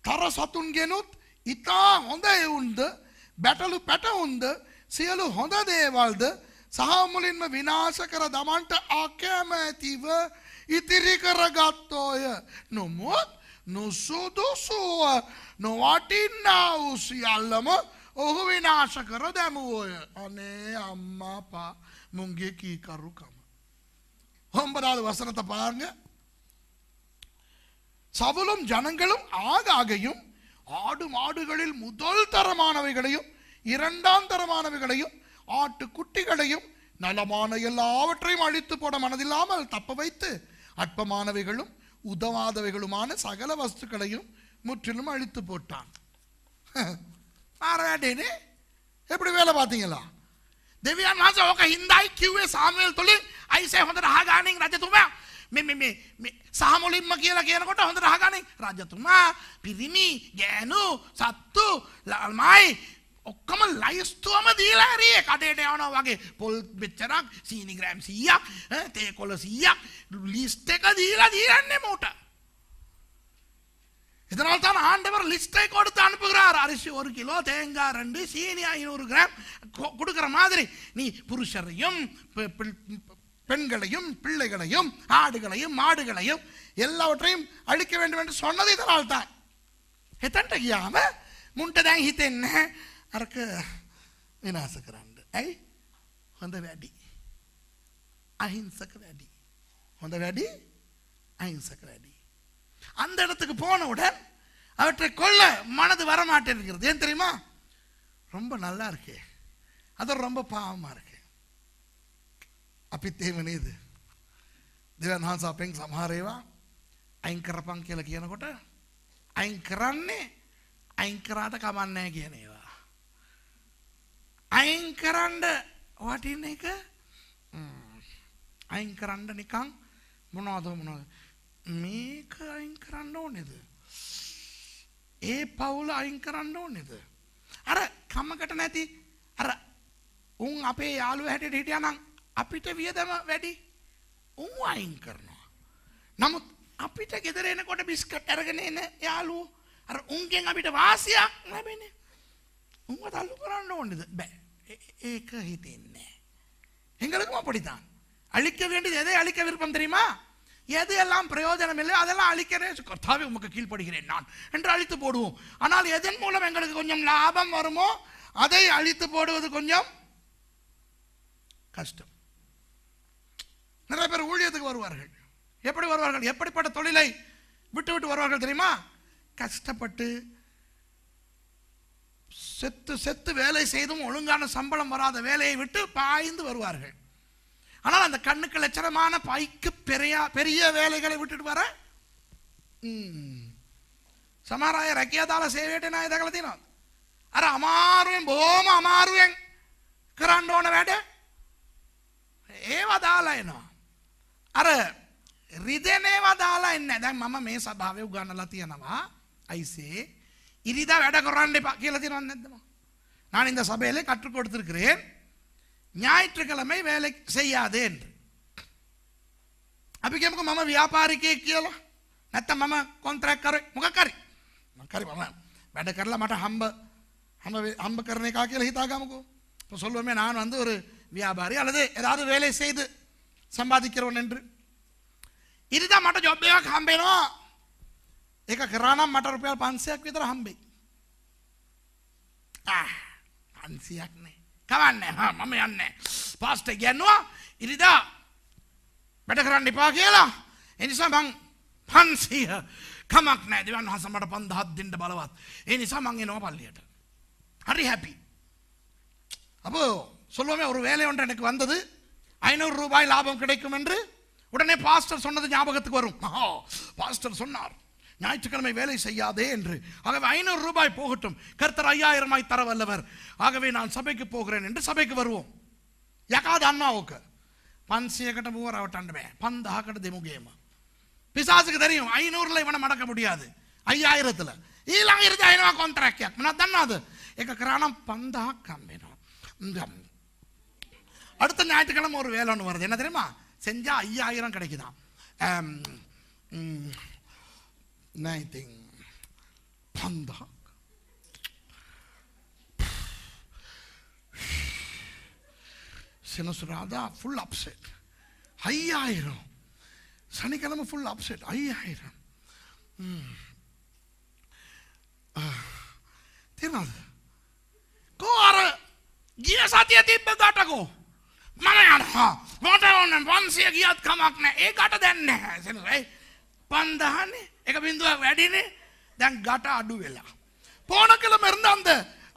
තර සතුන් ගෙනුත් ඉතා හොඳ එවුන්ද බැටලු පැටවුන්ද සියලු හොඳ දේවල්ද සහමුලින්ම විනාශ කර දමන්ට ආකෑම ඇතිව ඉතිරි කරගත්තෝය නොමුවත් no සුදුසුව ඔහු විනාශ කර අනේ මුන්ගේ කීකරුකම. ஜனங்களும் ஆகாகையும் ஆடு மாடுகளில் முதல் தரமானவைகளையும் இரண்டாம் தரமானவைகளையும் ஆட்டு குட்டிகளையும் நலமான எல்லாவற்றையும் அழித்து போட மனதில்லாமல் தப்ப வைத்து அற்பமானவைகளும் உதவாதவைகளுமான சகல வஸ்துக்களையும் முற்றிலும் அழித்து போட்டான் நாராயணே எப்படி வேலை பார்த்தீங்களா දෙවියන් වහන්ස ඕක හින්දායි කිව්වේ සාමවල් තුළින් අයිසේ හොඳට හාගානින් රජතුමා සහමුලින්ම කියලා කියනකොට හොඳට හගනින් රජතුමා පිරිමි ගෑනු සත්තු ලල්මයි ඔක්කම ලයිස්තුවම දීලා හරියේ කඩේට යනවා වගේ පොල් මෙච්චරක් සීනි ග්‍රෑම් 100ක් තේ කොළ 100ක් ලිස්ට් එක දීලා දීරන්නේ මෝට இதனால் தான் ஆண்டவர் லிஸ்டை கொடுத்து அனுப்புகிறார் அரிசி ஒரு கிலோ தேங்காய் ரெண்டு சீனி ஐநூறு கிராம் கொடுக்குற மாதிரி நீ புருஷரையும் பெண்களையும் பிள்ளைகளையும் ஆடுகளையும் மாடுகளையும் எல்லாவற்றையும் அழிக்க வேண்டும் என்று சொன்னது இதனால் தான் எத்தன்ட்ட கியாம முன்ட்டதான் ஹித்தென்ன අරක වෙනස කරන්න. ඇයි? හොඳ වැඩි. අහිංසක වැඩි. හොඳ වැඩි அஹிம்சக வேடி அந்த இடத்துக்கு போனவுடன் அவற்றை கொல்ல மனது வரமாட்டேங்கிறது ஏன் தெரியுமா ரொம்ப நல்லா இருக்கு அது ரொம்ப பாவமாக இருக்கு අපිත්තේම නේද දෙවන් හා අපෙන් සමහරේවා අයින් කරපන් කියලා කියනකොට අයින් කරන්නේ අයින් කරාට කමන්නෑ කියන ඒවා අයින් කරන්න වටින එක අයින් කරන්න නිකං මොනවද මොනවද මේක අයින් කරන්න ඕනේද ඒ පවුල අයින් කරන්න ඕනේද අර කමකට නැති අර උන් අපේ යාළුව හැටියට හිටියානම් අපිට වියදම වැඩි උන් අයින් කරනවා නමුත් අපිට ගෙදර එනකොට බිස්කට් අරගෙන එන යාළුවෝ අර උන්ගෙන් අපිට වාසියක් ලැබෙන්නේ උඹ තල්ලු කරන්න ඕනද බෑ ඒක எங்களுக்கும் அப்படித்தான் அழிக்க வேண்டியது எதை அழிக்க விருப்பம் தெரியுமா எது எல்லாம் பிரயோஜனம் இல்லை அதெல்லாம் அழிக்கிறேன் கர்த்தாவே உமக்கு கீழ்ப்படுகிறேன் நான் என்று அழித்து போடுவோம் ஆனால் எதன் மூலம் எங்களுக்கு கொஞ்சம் லாபம் வருமோ அதை அழித்து போடுவது கொஞ்சம் கஷ்டம் நிறைய பேர் ஊழியத்துக்கு வருவார்கள் எப்படி வருவார்கள் எப்படிப்பட்ட தொழிலை விட்டு விட்டு வருவார்கள் தெரியுமா கஷ்டப்பட்டு செத்து செத்து வேலை செய்தும் ஒழுங்கான சம்பளம் வராத வேலையை விட்டு பாய்ந்து வருவார்கள் ஆனால் அந்த கண்ணுக்கு லட்சணமான பைக்கு பெரிய பெரிய வேலைகளை விட்டுட்டு வர සමරය රැකියදාල සේවයටන අය දැකල තිනවා. අර අමාරුවෙන් බෝම අමාරුවෙන් කරන්න ඕන වැඩ ඒවා දාලා එනවා. අර රිදනේවා දාලා එන්න දැන් මම මේ සභාවය උගන්නලා තියෙනවා අයිසේ இதுதான் வேட කරන්න கீழே කියලා තියෙනවද நான் இந்த சபையிலே கற்றுக் கொடுத்துருக்கிறேன் ஞாயிற்றுக்கிழமை வேலை செய்யாதே என்று අපි කියමුකෝ මම ව්‍යාපාරිකයෙක් කියලා නැත්තම් මම කොන්ත්‍රාක් කර මොකක් හරි මම හරි මම වැඩ ஹம்ப මට හම්බ හම්බ හම්බ කරන இப்போ சொல்லுவோமே நான் வந்து ஒரு வியாபாரி அல்லது ஏதாவது வேலை செய்து சம்பாதிக்கிறவன் என்று இதுதான் மட்டும் ஜாப் ஹம்பேனோ ඒක කරානම් මට රුපියල් 500ක් විතර හම්බෙයි. ආ 500ක් නේ. කවන්නේ හා මම යන්නේ. පාස්ට් එක ගන්නවා ඉරිදා වැඩ කරන්න එපා කියලා. ඒ නිසා මං 500 කමක් නැහැ. දෙවන් හස මට 5000ක් දෙන්න බලවත්. ඒ නිසා මං එනවා පල්ලියට. හරි හැපි. அப்போ சொல்லுவோமே ஒரு வேலை ஒன்று எனக்கு வந்தது ஐநூறு ரூபாய் லாபம் கிடைக்கும் என்று உடனே பாஸ்டர் சொன்னது ஞாபகத்துக்கு வரும் பாஸ்டர் சொன்னார் ஞாயிற்றுக்கிழமை வேலை செய்யாதே என்று ஆகவே ஐநூறு ரூபாய் போகட்டும் கருத்தர் ஐயாயிரமாய் தர வல்லவர் ஆகவே நான் சபைக்கு போகிறேன் என்று சபைக்கு வருவோம் அம்மாவுக்கு பன்சிய கட்ட மூவர் அவட்டாண்டுமே பந்த ஆக்கட்ட முகேமா பிசாசுக்கு தெரியும் ஐநூறுல இவனை மடக்க முடியாது ஐயாயிரத்துல ඊළඟට එනවා කොන්ත්‍රාක්කයක් මොනවද அது ඒක கிராணம் 5000ක් හම් இந்த அடுத்த ஞாயிற்றுக்கிழமை ஒரு வேலை ஒன்று வருது என்ன தெரியுமா செஞ்சால் ஐயாயிரம் கிடைக்குதான் නැයිතින් පන්දහක් සෙනසුරාදා ෆුල් අප්සෙට් අයියායිරෝ සනිකලම ෆුල් අප්සෙට් අයියායිර තිරනද කෝ අර ගිය සතිය තිබ්බ ගටකෝ මන යනවා මට ඕන්න පන්සිය ගියත් කමක් නෑ ඒ ගට දැන්න හැසෙනයි පන්දහන්නේ එක බිඳුවක් වැඩිනේ දැන් ගට අඩු වෙලා. போனக்கில் இருந்த அந்த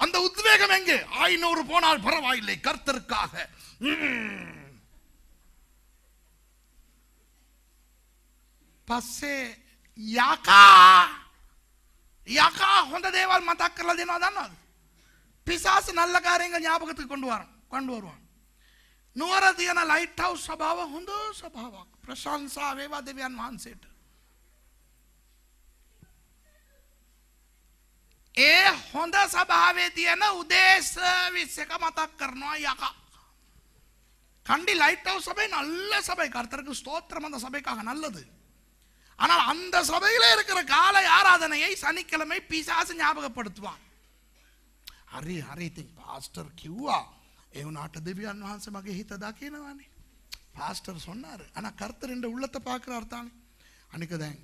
அந்த உத்வேகம் எங்கே ஐநூறு போனால் பரவாயில்லை கர்த்தருக்காக පස්සේ යකා යකා හොඳ දේවල් මතක් කරලා දෙනවා දන්නවද? පිසාස නල්ලකාරයන්ගේ ඥාපකත්ව කොඳු වරන කොඳු වරුවන්. නුවර තියෙන ලයිට් හවුස් සභාව හොඳ සභාවක්. ප්‍රශංසා වේවා දෙවියන් වහන්සේට. ඒ හොඳ සභාවේ තියෙන උදේශ විස්සක මතක් කරනවා යක. කණ්ඩි ලයිට්ව සබයි நல்ல சபை கர்த்தருக்கு ஸ்தோத்திரம் அந்த சபைக்காக நல்லது ஆனால் அந்த சபையில் இருக்கிற காலை ஆராதனையை சனிக்கிழமை பிசாசு ஞாபகப்படுத்துவான் හරි හරිඉතින් පාස්ටර් කිව්වා එවුනාට දෙවියන් වහන්සේ මගේ හිත දකිනවානේ පාස්ටර් சொன்னார் ஆனா கர்த்தரின் உள்ளத்தை பார்க்குறார் தானே அன்னைக்கு தான்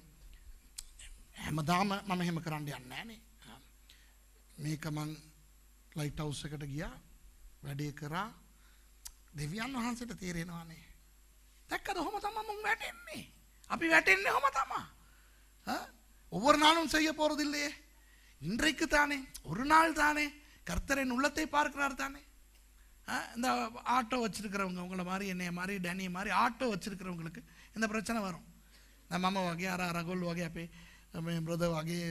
හැමදාම මම එහෙම කරන්න යන්නේ නැහනේ මේක මං ලයිට් හවුස් එකට ගියා වැඩේ කරා දෙවියන් වහන්සේට තේරෙනවානේ දැක්කද ඔහොම තමයි මම වැටෙන්නේ අපි වැටෙන්නේ ඔහොම තමයි ஆ ஒவ்வொரு நாளும் செய்ய போறது இல்லையே இன்றைக்கு தானே ஒரு நாள் தானே கர்த்தரின் உள்ளத்தை பார்க்கிறார் தானே இந்த ஆட்டோ வச்சிருக்கிறவங்க உங்களை மாதிரி என்னைய மாதிரி டேனிய மாதிரி ஆட்டோ வச்சிருக்கிறவங்களுக்கு இந்த பிரச்சனை வரும் நம்ம மாமா வகையா ரகுல் வகையா போய் பிரதர் வகையை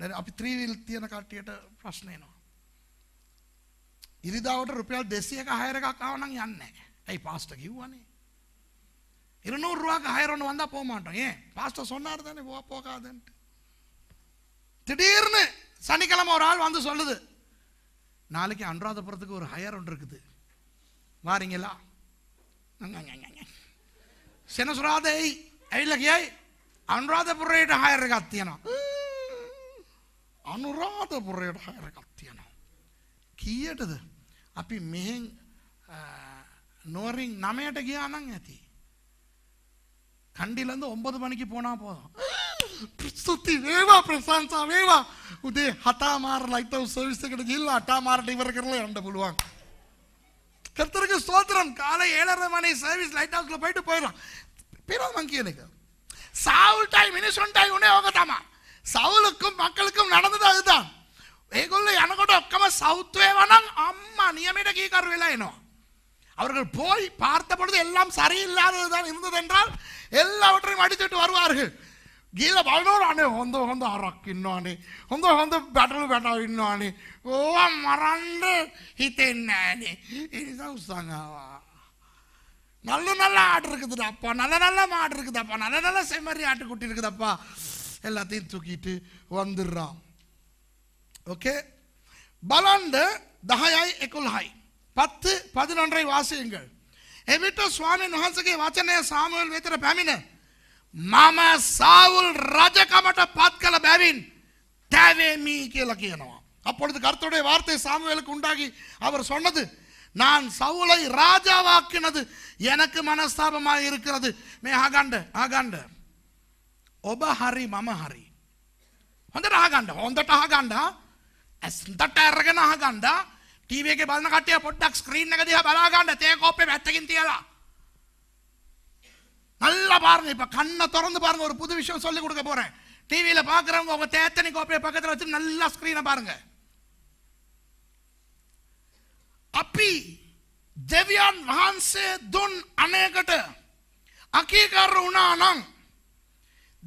අපි ත්‍රීවිල් තියෙන කට්ටියට ප්‍රශ්න එනවා. ඉරිදාවට රුපියල් 200ක හයරකක් ආව නම් යන්නේ නැහැ. ඇයි පාස්ටර් කිව්වනේ? இருநூறு ரூபாய்க்கு ஆயிரம் ஒன்று வந்தால் போக மாட்டோம் ஏன் பாஸ்டர் சொன்னார் தானே போ போகாதுன்ட்டு திடீர்னு சனிக்கிழமை ஒரு ஆள் வந்து சொல்லுது நாளைக்கு அனுராதபுரத்துக்கு ஒரு ஹையர் ஒன்று இருக்குது வாரீங்களா சென சுராதை ஐலகியாய் அனுராதபுரம் ஹையர் இருக்கு அத்தியனம் අනුරාධපුරයට හරකක් තියෙනවා. කීයටද අපි මෙහෙන් නුවරින් නමයට ගියා නම් ඇති. කණ්ඩිලඳ ඔම්බද පණිකි පෝනා පෝදා. ස්තුති වේවා ප්‍රශංසා වේවා. උදේ හතමාර ලයිට් හවුස් සර්විස් එකට ගිහිල්ලා අටමාරට ඉවර කරලා යන්න පුළුවන්. கர்த்தருக்கு ஸ்தோத்திரம் காலை ஏழரை மணி சர்வீஸ் லைட் ஹவுஸ்ல போயிட்டு போயிடலாம் பிறகு மங்கியனுக்கு சாவுட்டாய் மினிசொண்டாய் உனே ஓகத்தாமா සවුලොක්කොම් මක්කලකම් නඩඳ දල්දා. ඒගොල්ල යනකොට ඔක්කම සෞත්වය වනම් අම්මා නියමට கீக்கார் விழா එනවා. அவர்கள் போய் பார்த்த பொழுது எல்லாம் சரியில்லாததுதான் இருந்தது என்றால் எல்லாவற்றையும் அடித்துட்டு வருவார்கள் கீழே வளர்றானே வந்து வந்து அரக் இன்னொன்னு வந்து வந்து பெட்டல் பெட்டா இன்னொன்னு ஓ மறண்டு இது என்னன்னு இதுதான் உசாங்கவா நல்ல நல்ல ஆடு இருக்குதுடாப்பா நல்ல நல்ல மாடு இருக்குதாப்பா நல்ல நல்ல செம்மறி ஆட்டு ஆட்டுக்குட்டி இருக்குதாப்பா எல்லாத்தையும் தூக்கிட்டு வந்துடுறான் ஓகே பலாண்ட தஹயாய் எக்குல்ஹாய் பத்து பதினொன்றை வாசியுங்கள் එවිට சுவாமி වහන්සගේ වචනය සාමුවල් වෙතර පැමිණ. මම சாவுல் රජකමට පත් කළ බැවින් தேவே மீ කියනවා. அப்பொழுது கருத்துடைய வார்த்தை சாமுவேலுக்கு உண்டாகி அவர் சொன்னது நான் சவுளை ராஜாவாக்கினது எனக்கு மனஸ்தாபமாக இருக்கிறது மே ஆகாண்ட ஆகாண்ட ඔබ හරි මම හරි. හොඳට අහගන්න. හොඳට අහගන්න. ඇස්තට අරගෙන අහගන්න. ටීවී එකේ බලන කට්ටිය පොඩ්ඩක් ස්ක්‍රීන් එක දිහා බලා ගන්න. තේ කෝප්පේ පැත්තකින් තියලා. நல்ல பாருங்க இப்ப கண்ணை திறந்து பாருங்க ஒரு புது விஷயம் சொல்லி கொடுக்க போறேன் டிவியில பாக்குறவங்க உங்க தேத்தனி கோப்பையை பக்கத்துல வச்சு நல்லா ஸ்கிரீனை பாருங்க අපි දෙවියන් වහන්සේ දුන් අනයකට අකීකර වුණා නම්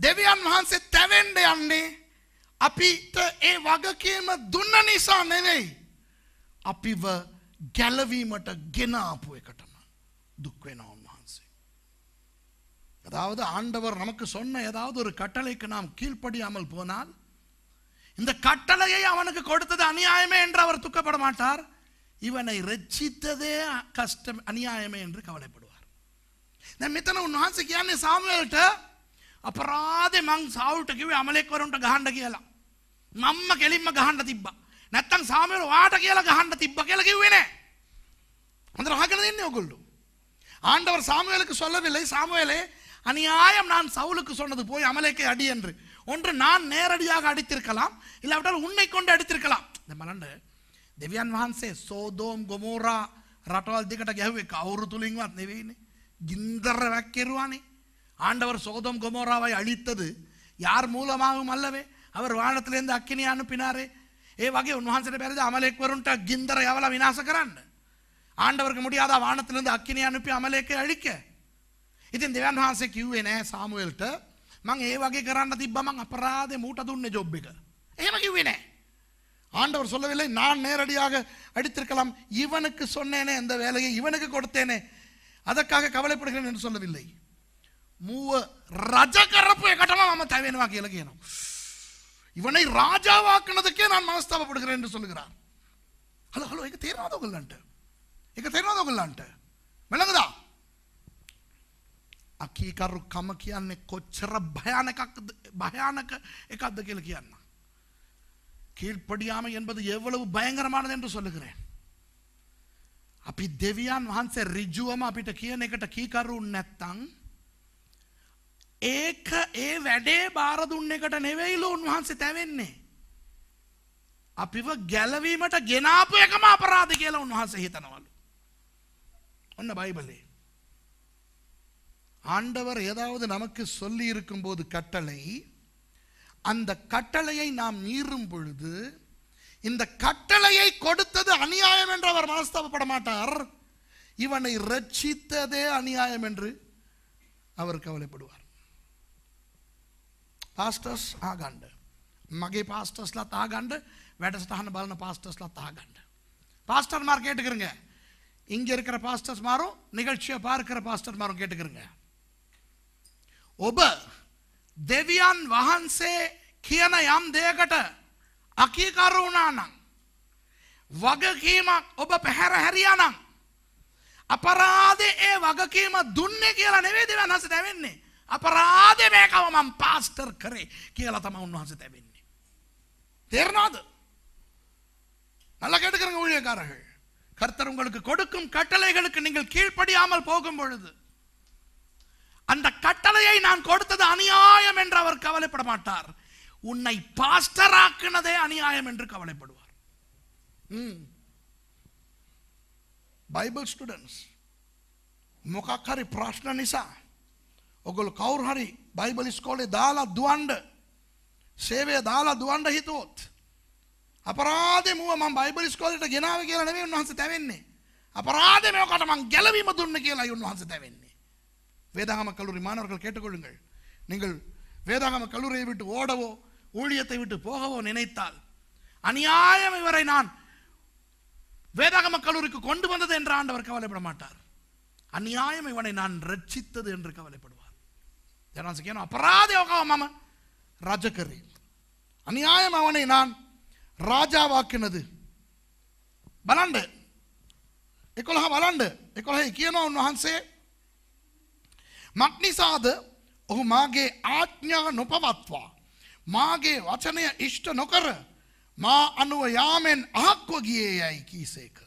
දෙවියන් වහන්සේ තැවෙන්ඩ යන්නේ අපිට ඒ වගකීම දුන්න නිසා නෙවෙයි. අපිව ගැලවීමට ගෙනාපු එකටම දුක්වෙන උන්වහන්සේ. அதாவது ஆண்டவர் நமக்கு சொன்ன ஏதாவது ஒரு கட்டளைக்கு நாம் கீழ்ப்படியாமல் போனால் இந்த கட்டளையை அவனுக்கு கொடுத்தது அநியாயமே என்று அவர் துக்கப்பட மாட்டார் இவனை ரச்சித்ததே கஷ்டம் அநியாயமே என்று கவலைப்படுவார் மித்தனை உன்வாசிக்கு சாமுவேல்கிட்ட අපරාදේ මං සාවුල්ට කිව්වේ අමලෙක්වරුන්ට ගහන්න කියලා. මම්ම කෙලින්ම ගහන්න තිබ්බා. නැත්තම් සාමවල වාට කියලා ගහන්න තිබ්බා කියලා කිව්වේ නෑ. හොඳට අහගෙන ඉන්නේ ඔයගොල්ලෝ. ஆண்டவர் சாமுவேலுக்கு சொல்லவில்லை சாமுவேலே அநியாயம் நான் சவுலுக்கு சொன்னது போய் அமலேக்கை அடி என்று ஒன்று நான் நேரடியாக அடித்திருக்கலாம் இல்லாவிட்டால் உன்னை கொண்டு அடித்திருக்கலாம் இந்த மலண்டு දෙවියන් වහන්සේ සෝදෝම් ගොමෝරා රටවල් දෙකට ගැහුවේ කවුරු තුලින්වත් නෙවෙයිනේ. ගින්දර වැක්කිරුවානේ. ஆண்டவர் சோதம் கொமோராவை அழித்தது யார் மூலமாகவும் அல்லவே அவர் வானத்திலேருந்து அக்கினி அனுப்பினாரே ஏ வகை උන්වහන්සේට බැරිද අමලෙක්වරුන්ට ගින්දර යවලා විනාශ කරන්න? ආණ්ඩවර්ග මුඩියාදා වානතිලින්ද අක්කිනේ අනුපි අමලෙක ඇලික. ඉතින් දෙවියන් වහන්සේ கியூவேனே නෑ සාමුවෙල්ට ஏ வகை වගේ திப்பா තිබ්බා அப்பராதே மூட்டை මූට දුන්නේ ජොබ් එක. එහෙම ஆண்டவர் சொல்லவில்லை நான் நேரடியாக அடித்திருக்கலாம் இவனுக்கு சொன்னேனே இந்த வேலையை இவனுக்கு கொடுத்தேனே அதற்காக கவலைப்படுகிறேன் என்று சொல்லவில்லை මූව රජ කරපු එකටම මම තැවෙනවා කියලා කියනවා. இவனை ராஜாவாக்குனதுக்கே நான் மனஸ்தாபப்படுகிறேன் என்று சொல்லுகிறார் ஹலோ ஹலோ இங்க தேர்வாதோ கொள்ளான்ட்டு இங்க தேர்வாதோ கொள்ளான்ட்டு விளங்குதா අකීකරු කම කියන්නේ කොච්චර භයානකක්ද භයානක එකක්ද කියලා කියන්න. කීழ்ப்படியாமை என்பது எவ்வளவு பயங்கரமானது என்று சொல்லுகிறேன். අපි දෙවියන් වහන්සේ ඍජුවම අපිට කියන එකට කීකරු නැත්තම් ඒක ඒ වැඩේ බාර දුන්න එකට නෙවෙයිලු උන්වහන්සේ තැවෙන්නේ. අපිව ගැලවීමට ගෙනාපු එකම අපරාධ කියලා උන්වහන්සේ හිතනවලු. ඔන්න බයිබලේ. ஆண்டவர் ஏதாவது நமக்கு சொல்லி இருக்கும்போது கட்டளை அந்த கட்டளையை நாம் மீறும் பொழுது இந்த கட்டளையை கொடுத்தது அநியாயம் என்று அவர் மனஸ்தாபப்பட மாட்டார் இவனை ரட்சித்ததே அநியாயம் என்று அவர் கவலைப்படுவார் පාස්ටර්ස් ආගණ්ඩ මගේ පාස්ටර්ස්ලත් ආගණ්ඩ වැඩසටහන බලන பாஸ்டர்ஸ்லாம் தாகண்ட பாஸ்டர்மார் கேட்டுக்கிறங்க இங்கே இருக்கிற பாஸ்டர்ஸ் மாரும் நிகழ்ச்சியை பார்க்கிற பாஸ்டர் மாரும் கேட்டுக்கிறங்க ඔබ දෙවියන් වහන්සේ කියන යම් දෙයකට අකීකරු වුණා නම් වගකීමක් ඔබ පැහැර හැරියා නම් අපරාධේ ඒ වගකීම දුන්නේ කියලා නෙවෙයි දෙවියන් හසට වෙන්නේ අපරාධ මේකව මම පාස්ටර් කරේ කියලා තම උන්වහන්ස තැබෙන්නේ. තේරනාද நல்ல கேட்டுக்கிறங்க ஊழியக்காரர்கள் கர்த்தர் உங்களுக்கு கொடுக்கும் கட்டளைகளுக்கு நீங்கள் கீழ்ப்படியாமல் போகும் பொழுது அந்த கட்டளையை நான் கொடுத்தது அநியாயம் என்று அவர் கவலைப்பட மாட்டார் உன்னை பாஸ்டர் பாஸ்டராக்குனதே அநியாயம் என்று கவலைப்படுவார் பைபிள் ஸ்டூடெண்ட்ஸ் මොකක් හරි ප්‍රශ්න ඔගොල් කවුරු හරි බයිබල් ඉස්කෝලේ දාලා දුවන්න සේවය දාලා දුවන්න හිතුවොත් අපරාධේ මුව මම බයිබල් ඉස්කෝලේට ගෙනාවේ කියලා නෙමෙයි උන්වහන්සේ තැවෙන්නේ අපරාධේ මේකට මං ගැලවීම දුන්න කියලා උන්වහන්සේ தැවෙන්නේ வேதாகம கல்லூரி மாணவர்கள் கேட்டுக்கொள்ளுங்கள் நீங்கள் வேதாகம கல்லூரியை விட்டு ஓடவோ ஊழியத்தை விட்டு போகவோ நினைத்தால் அநியாயம் இவரை நான் வேதாகம கல்லூரிக்கு கொண்டு வந்தது என்று ஆண்டவர் கவலைப்பட மாட்டார் அநியாயம் இவனை நான் ரட்சித்தது என்று கவலைப்படுவார் ජනන්ස කියන අපරාධයෝකව මම රජ කරේ. අනියායම වනේ නාන් රාජාවක් කෙනද. බලන්ඩ එකොළහ බලන්ඩ එකොළහහි කියනවා උන්වහන්සේ මක්නිසාද ඔහු මාගේ ආඥා නොපවත්වා. මාගේ වචනය ඉෂ්ට නොකර මා අනුව යාමෙන් අහක්ව ගියේ යැයි කීසේක.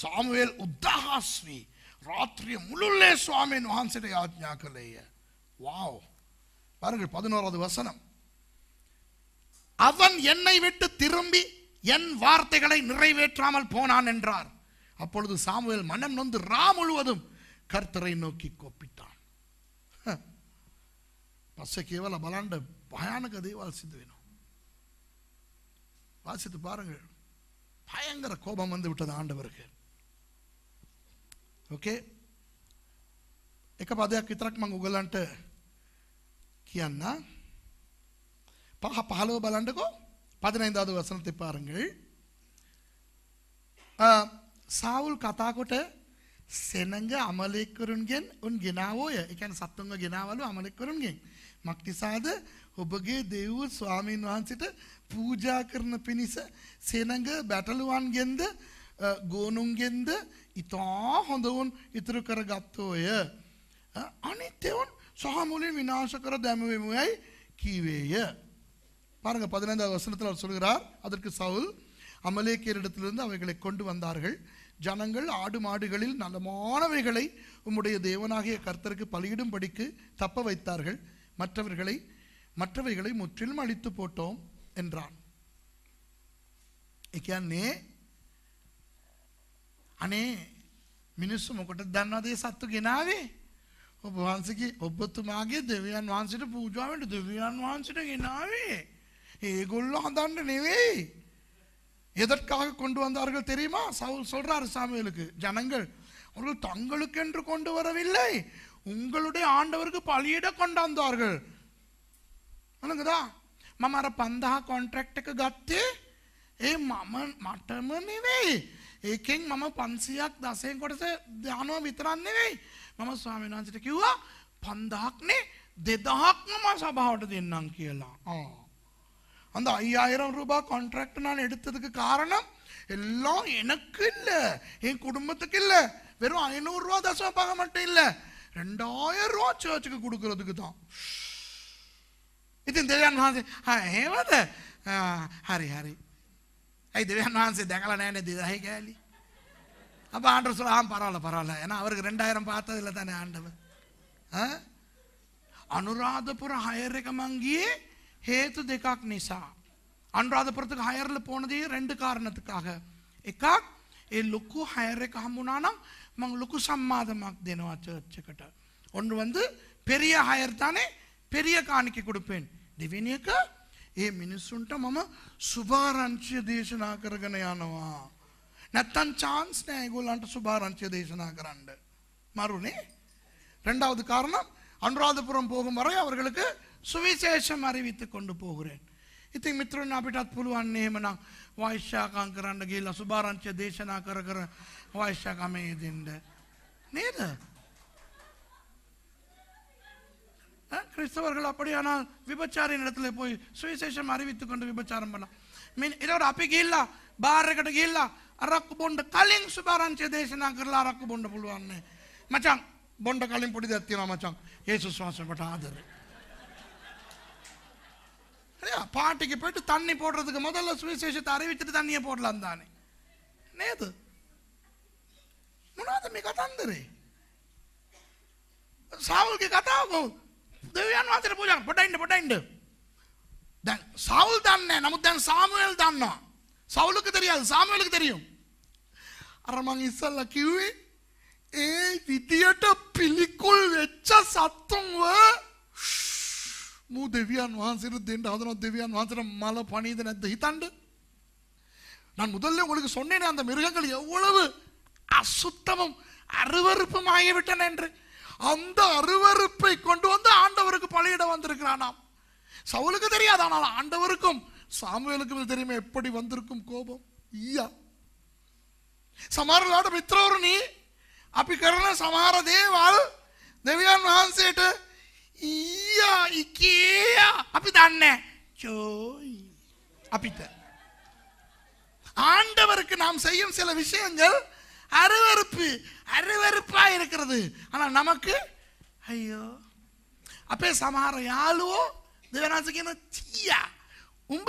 සාමුවල් උද්දහස් වී රාත්‍රිය මුළුල්ලේ ස්වාමීන් වහන්සට යාඥා කළේය. வாவ் பாருங்கள் பதினோராவது வசனம் அவன் என்னை விட்டு திரும்பி என் வார்த்தைகளை நிறைவேற்றாமல் போனான் என்றார் அப்பொழுது சாமுவேல் மனம் நொந்து ரா முழுவதும் கர்த்தரை நோக்கி கோப்பிட்டான் பசை கேவல பலாண்ட பயானக வாசித்து வேணும் வாசித்து பாருங்கள் பயங்கர கோபம் வந்து விட்டது ஆண்டவருக்கு ஓகே எக்கப்பா அதே ಕಿತರಕ್ಕೆ ಮಂಗ කියන්න පහ පහළව බලන්නකෝ පදනයිදාද වසනති පාරங்கள் සාවුල් කතාකොට සෙනඟ අමලෙක්කරුන්ගෙන් උන් ගෙනාවෝය එකන් සත්තුන්ව ගෙනාවලු අමලෙක්කරුන්ගෙන් මක්තිසාද ඔබගේ දෙව්ව ස්වාමීන් වහන්සිට පූජා කරන පිණිස සෙනඟ බැටලුවන්ගෙන්ද ගෝනුන්ගෙන්ද ඉතා හොඳවුන් ඉතුරු කරගත්තෝය අනිත් එවුන් සහ මුලින් විනාශ කර கீவேய பாருங்க பதினைந்தாவது வசனத்தில் அவர் சொல்கிறார் அதற்கு சவுல் அமலேக்கியரிடத்திலிருந்து அவைகளை கொண்டு வந்தார்கள் ஜனங்கள் ஆடு மாடுகளில் நலமானவைகளை உம்முடைய தேவனாகிய கர்த்தருக்கு பலியிடும்படிக்கு தப்ப வைத்தார்கள் மற்றவர்களை மற்றவைகளை முற்றிலும் அழித்து போட்டோம் என்றான் එකන්නේ අනේ මිනිස්සු මොකට දන්නවදේ සත්තු ඔබ වහන්සේගේ ඔබතුමාගේ දෙවියන් වහන්සේට පූජා වෙන්න දෙවියන් වහන්සේට ගෙනාවේ. ඒගොල්ලෝ හදන්න නෙවෙයි. எதற்காக கொண்டு வந்தார்கள் தெரியுமா சவுல் சொல்றாரு சாமியலுக்கு ஜனங்கள் அவர்கள் தங்களுக்கு என்று கொண்டு வரவில்லை உங்களுடைய ஆண்டவருக்கு பலியிட கொண்டாந்தார்கள் අනකදා මම අර පන්දහා කොන්ට්‍රැක්ට් එක ගත්තේ ඒ මම මටම නෙවෙයි ඒකෙන් මම පන්සියක් දසයෙන් කොටස දානවා විතරන් නෙවෙයි මම ස්වාමීන් වහන්සේට කිව්වා 5000ක් නේ 2000ක්ම මම සභාවට දෙන්නම් කියලා. ආ. அந்த 5000 ரூபாய் கான்ட்ராக்ட் நான் எடுத்ததுக்கு காரணம் எல்லாம் எனக்கு இல்ல என் குடும்பத்துக்கு இல்ல வெறும் ஐநூறு ரூபா தசம பாகம் மட்டும் இல்ல ரெண்டாயிரம் ரூபா சர்ச்சுக்கு கொடுக்கறதுக்கு தான் ඉතින් දෙවියන් වහන්සේ හේවද හරි හරි ඇයි දෙවියන් වහන්සේ දැකලා නැහැ නේද 2000 කෑලි அப்போ ஆண்டவர் சொல்ல ஆ பரவாயில்ல பரவாயில்ல ஏன்னா அவருக்கு ரெண்டாயிரம் பார்த்ததில்ல தானே ஆண்டவர் අනුරාධපුර හයරක මංගේ හේතු දෙකක් නිසා. අන්රාධපුරතුක හයරල පෝනදී රෙන්ඩ කාරණතුකාக. එකක් ඒ ලොක්කු හයර එක හම්බුනානම් මං ලොකු සම්මාධමක් දෙනවා චර්ච්චකට. ඔන්න வந்து பெரிய ஹயர்தானே பெரிய காணிக்க கொடுப்பேன் දෙවෙනි එක ඒ මිනිස්සුන්ට මම සුභාරංචිය දේශනා කරගෙන යනවා. නැත්තම් චාන්ස් නෑ ඒගොල්ලන්ට සුභාරංචිය දේශනා කරන්න. ரெண்டாவது காரணம் அனுராதபுரம் போகும் வரை அவர்களுக்கு சுவிசேஷம் அறிவித்து கொண்டு போகிறேன் ඉතින් මිත්‍රන් අපිටත් පුළුවන් එහෙමනම් වෛශ්‍යාකම් කරන්න ගිහිල්ලා සුභාරංචිය දේශනා කර කර වෛශ්‍යාකමේ දෙන්න. නේද? கிறிஸ்தவர்கள் அப்படியானால் விபச்சாரின் இடத்துல போய் சுவிசேஷம் அறிவித்துக் கொண்டு விபச்சாரம் பண்ணலாம் මෙ එතකට අපි ගිල්ලා බාරකට ගිල්ලා අරක්කු බොන්්ඩ කලින් සුභාරංචය දේශනා කරලා අරක්කු බොන්ඩ පුළුවන්නේ මචං බොන්ඩ කලින් පොඩි දැත්තිවා මචං ඒ සුස්වාසකට ආදර පාටික පෙට තන්නේ පෝටරදක මොදල්ල සුවිශේෂ තරවිචට තන්නේ පොට්ලන්දානේ නේද මොනාද මේ කතන්දරේ සාවල්ගේ කතාවකෝ දෙවියන් වහන්සේට පූජා පොඩයින්ඩ පොඩයින්ඩ சவுல் தானே நமக்கு தான் சாமுவேல் தானோ சவுலுக்கு தெரியாது சாமுவேலுக்கு தெரியும் அரமாங்க මං ඉස්සල්ලා කිව්වේ ඒ විදියට පිළිකුල් වෙච්ච සත්තුන්ව මූ දෙවියන් වහන්සේට දෙන්න හදනවා දෙවියන් වහන්සේට මල පණීද නැද්ද හිතන්න நான் முதல்ல உங்களுக்கு சொன்னேனே அந்த மிருகங்கள் எவ்வளவு அசுத்தமும் ஆகிவிட்டன என்று அந்த அருவறுப்பை கொண்டு வந்து ஆண்டவருக்கு பலியிட வந்திருக்கிறானாம் சவுலுக்கு தெரியாது ஆனால் ஆண்டவருக்கும் சாமுவேலுக்கும் தெரியுமே எப்படி வந்திருக்கும் கோபம் ஐயா සමරලාට මිත්‍රවරුණි நீ அப்படி සමහර சமார දෙවියන් වහන්සේට ඊයා ඉකේ අපි දන්නේ චෝයි ஆண்டவருக்கு நாம் செய்யும் சில விஷயங்கள் அருவறுப்பு அருவறுப்பா இருக்கிறது ஆனா நமக்கு ஐயோ அப்பே சமார யாழுவோ දෙවනාස කියන තියා උඹ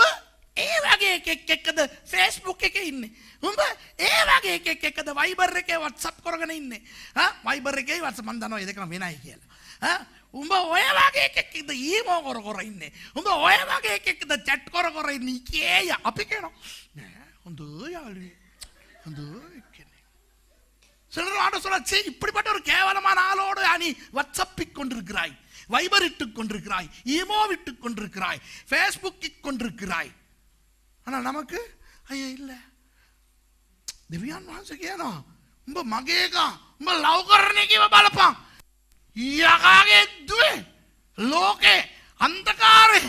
ඒ වගේ එකෙක් එක්කද ෆේස්බුක් එකේ ඉන්නේ උඹ ඒ වගේ එකෙක් එක්කද වයිබර් එකේ WhatsApp කරගෙන ඉන්නේ හා වයිබර් එකේ WhatsApp මන් දන්නවා ඒ දෙකම වෙනයි කියලා හා උඹ ඔය වගේ එකෙක්ද ඊමෝ කර කර ඉන්නේ උඹ ඔය වගේ එකෙක්ද chat කර කර ඉන්නේ කේය අපි කියනවා නෑ හොඳ යාළුවෝ හොඳ කෙනෙක් சிலர் ஆட சொல்லாச்சு இப்படிப்பட்ட ஒரு கேவலமான ஆளோடு அணி வாட்ஸ்அப்பிக் கொண்டிருக்கிறாய் வைபர் இட்டுக் கொண்டிருக்கிறாய் ஈமோ விட்டுக் கொண்டிருக்கிறாய் ஃபேஸ்புக் கொண்டிருக்கிறாய் ஆனால் நமக்கு ஐயோ இல்லை திவ்யான் வாசிக்கேனா ரொம்ப மகேகா ரொம்ப லவ் கரணிக்கு බලපං ඊයාගේ දුවේ ලෝකේ අන්ධකාරේ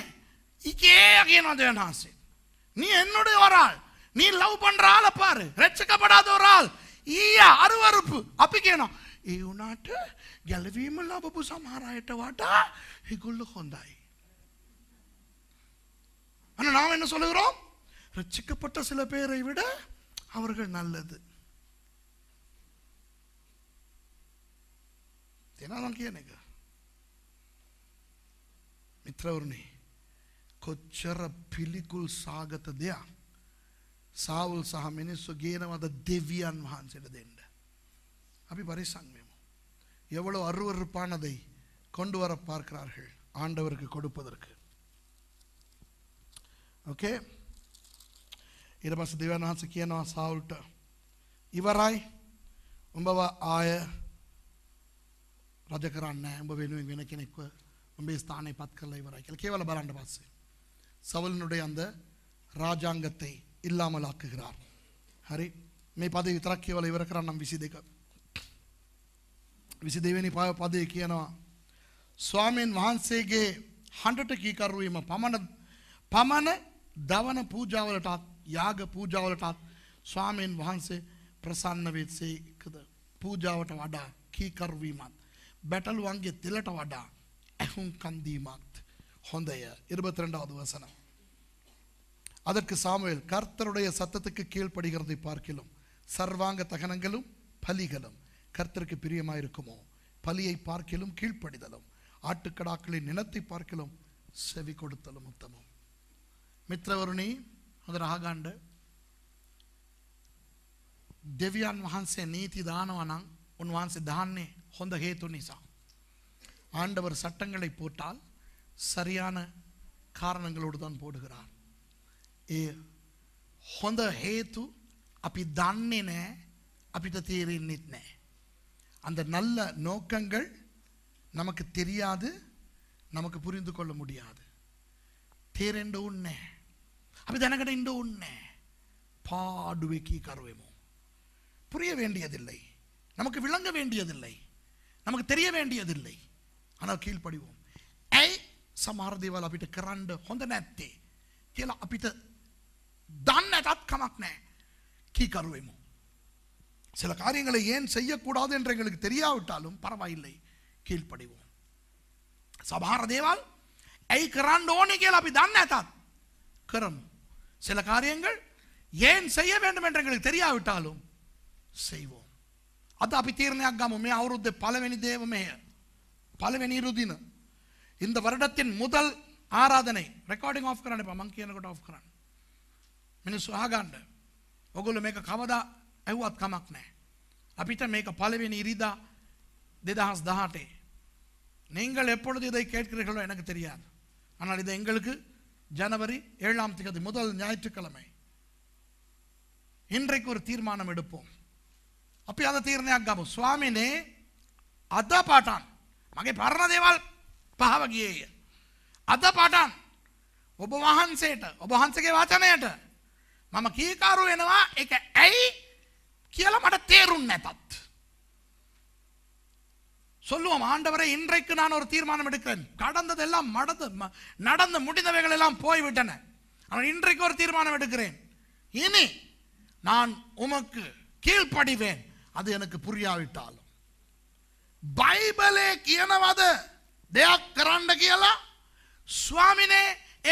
இக்கேயா කියනවා දෙවියන් වහන්සේ நீ என்னுடைய ஒரு ஆள் நீ லவ் பண்ற ஆள பாரு ரட்சிக்கப்படாத ஒரு ஆள் ஈயா அருவறுப்பு அப்படி கேணும் இவனாட்டு ගැලවීම ලබපු සමහර අයට වඩා ඒගොල්ලෝ හොඳයි. ஆனா நாம் என்ன சொல்லுகிறோம் ரட்சிக்கப்பட்ட சில பேரை விட அவர்கள் நல்லது என்னதான் கேனுங்க මිත්‍රවරුණි කොච්චර පිළිකුල් සාගත දෙයක් සාවුල් සහ මිනිස්සු ගේනවද දෙවියන් වහන්සේට දෙන්න. අපි පරිසංවෙමු. எவ்வளோ அருவறுப்பானதை கொண்டு வர பார்க்கிறார்கள் ஆண்டவருக்கு கொடுப்பதற்கு ஓகே ಇರಬಸ್ ದೇವನಾಸ කියනවා සාවුල්ට ඉවරයි උඹව ආය රජ කරන්නේ උඹ වෙනුවෙන් වෙන කෙනෙක්ව උඹේ ස්ථානේ පත් කරලා ඉවරයි කියලා කේවල බලන්න පස්සේ සවල්னுடைய அந்த ராஜாங்கத்தை இல்லாமல் ஆக்குகிறார் ஹரி මේ பதவி விතරක් කේවල ඉවර කරන්නම් 22 විසි දෙවැනි පව පදය කියනවා. ස්වාමීන් වහන්සේගේ හඬට කීකරුවීම පමණ පමණ දවන පූජාවලටත් යාග පූජාවලටත් ස්වාමීන් වහන්සේ ප්‍රසන්න වෙත්සේකද පූජාවට වඩා කීකරුවීමත් බැටලුවන්ගේ තෙලට වඩා ඇහුම් කන්දීමත් හොඳය இருபத்திரெண்டாவது வசனம் அதற்கு சாமுவேல் கர்த்தருடைய சத்தத்துக்கு கீழ்ப்படுகிறதை பார்க்கிலும் சர்வாங்க தகனங்களும் பலிகளும் கர்த்தருக்கு பிரியமாக இருக்குமோ பலியை பார்க்கலும் கீழ்ப்படிதலும் ஆட்டுக்கடாக்களின் நிலத்தை பார்க்கலும் செவி கொடுத்தலும் உத்தமம் மித்திரவருணி ಅದರ ಆಗಾಂಡ දෙවියන් වහන්සේ நீதி தானவனாம் உன் வான்சி தானே ஹொந்த ஹேத்து நிசா ஆண்டவர் சட்டங்களை போட்டால் சரியான காரணங்களோடு தான் போடுகிறார் ஏ ஹொந்த ஹேத்து අපි දන්නේ නෑ අපිට තේරෙන්නෙත් නෑ அந்த நல்ல நோக்கங்கள் நமக்கு தெரியாது நமக்கு புரிந்து கொள்ள முடியாது தேரெண்டு உண்ணே அப்படி தனக்கட இந்த உண்மை பாடுவேக்கி கருவேமோ புரிய வேண்டியதில்லை நமக்கு விளங்க வேண்டியதில்லை நமக்கு தெரிய வேண்டியதில்லை ஆனால் கீழ்ப்படிவோம் ඇයි සමහර அப்படி கிராண்டு ஹொந்த நேத்தே නැත්තේ அப்படி தான் දන්න ඇතත් කමක් சில காரியங்களை ஏன் செய்யக்கூடாது என்று எங்களுக்கு தெரியாவிட்டாலும் பரவாயில்லை கீழ்ப்படிவோம் சபார தேவால் ஐ கராண்டோனி கேள் அப்படி தான் கரம் சில காரியங்கள் ஏன் செய்ய வேண்டும் என்று எங்களுக்கு தெரியாவிட்டாலும் செய்வோம் ಅದು අපි තීරණයක් ගමු මේ අවුරුද්දේ පළවෙනි දේවමය පළවෙනි රුධින இந்த வருடத்தின் முதல் ஆராதனை ரெக்கார்டிங் ஆஃப் කරන්න එපා මං කියනකොට ஆஃப் කරන්න மினிஸ் අහගන්න ඔගොල්ලෝ මේක කවදා ඇව්වත් කමක් නෑ. අපිට මේක පලවෙනි ඉරිදා දෙදහස් දහටේ. நீங்கள் எப்பொழுது இதை கேட்கிறீர்களோ எனக்கு தெரியாது ஆனால் இது எங்களுக்கு ஜனவரி ஏழாம் தேதி முதல் ஞாயிற்றுக்கிழமை இன்றைக்கு ஒரு தீர்மானம் எடுப்போம் அப்போ அதை தீர்ணே ஆகாம சுவாமினே අද පාටන් මගේ පරණ දේවල් පහව ගියේය. අද පාටන් ඔබ වහන්සේට ඔබ වහන්සේගේ වචනයට මම කීකරු වෙනවා එක ඇයි කියලා මට තේරුන්නේ නැතත් சொல்லுவோம் ஆண்டவரை இன்றைக்கு நான் ஒரு தீர்மானம் எடுக்கிறேன் கடந்ததெல்லாம் மடந்து நடந்து முடிந்தவைகள் எல்லாம் போய்விட்டன ஆனால் இன்றைக்கு ஒரு தீர்மானம் எடுக்கிறேன் இனி நான் உமக்கு கீழ்ப்படிவேன் அது எனக்கு புரியாவிட்டாலும் பைபிளே කියනවද தேவ කරන්න කියලා சுவாமினே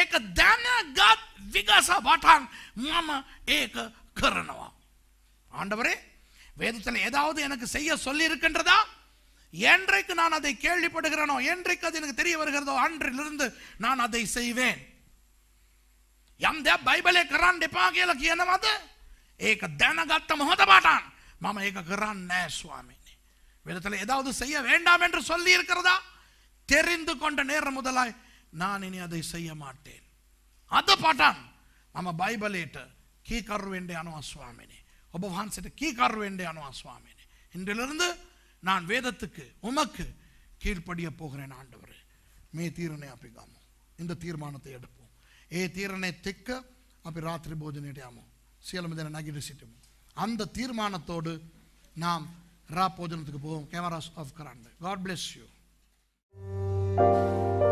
ஏக දැනගත් விகாச වටන් මම ஏக கரணவா ஆண்டவரே வேதத்தில் ஏதாவது எனக்கு செய்ய சொல்லி இருக்கின்றதா என்றைக்கு நான் அதை கேள்விப்படுகிறேனோ என்றைக்கு அது எனக்கு தெரிய வருகிறதோ அன்றிலிருந்து நான் அதை செய்வேன் යම්දයක් බයිබලය කරන්න එපා කියලා කියනවද ඒක දැනගත්තම හොඳ පාටන් ஏக ඒක කරන්න ස්වාමිනේ වෙලතල ஏதாவது செய்ய வேண்டாம் என்று சொல்லி இருக்கிறதா தெரிந்து கொண்ட நேரம் முதலாய் நான் இனி அதை செய்ய மாட்டேன் අද පටන් මම බයිබලයට කීකරුවෙන්ට යනවා சுவாமினி ඔබ වහන්සේට කීකරුවෙන්ඩ යනවා ස්වාමීනි. இன்றிலிருந்து நான் வேதத்துக்கு உமக்கு கீழ்ப்படிய போகிறேன் ஆண்டவர் மே தீரணை අපි ගමු. இந்த தீர்மானத்தை எடுப்போம். ஏ தீரணைත් එක්ක அப்படி ராத்திரி භෝජනයට යමු. සියලුම දෙනා නැගිට සිටිමු. அந்த தீர்மானத்தோடு நாம் ரா போஜனத்துக்கு போவோம் கேமராஸ் ஆஃப் கராண்டு காட் பிளெஸ் யூ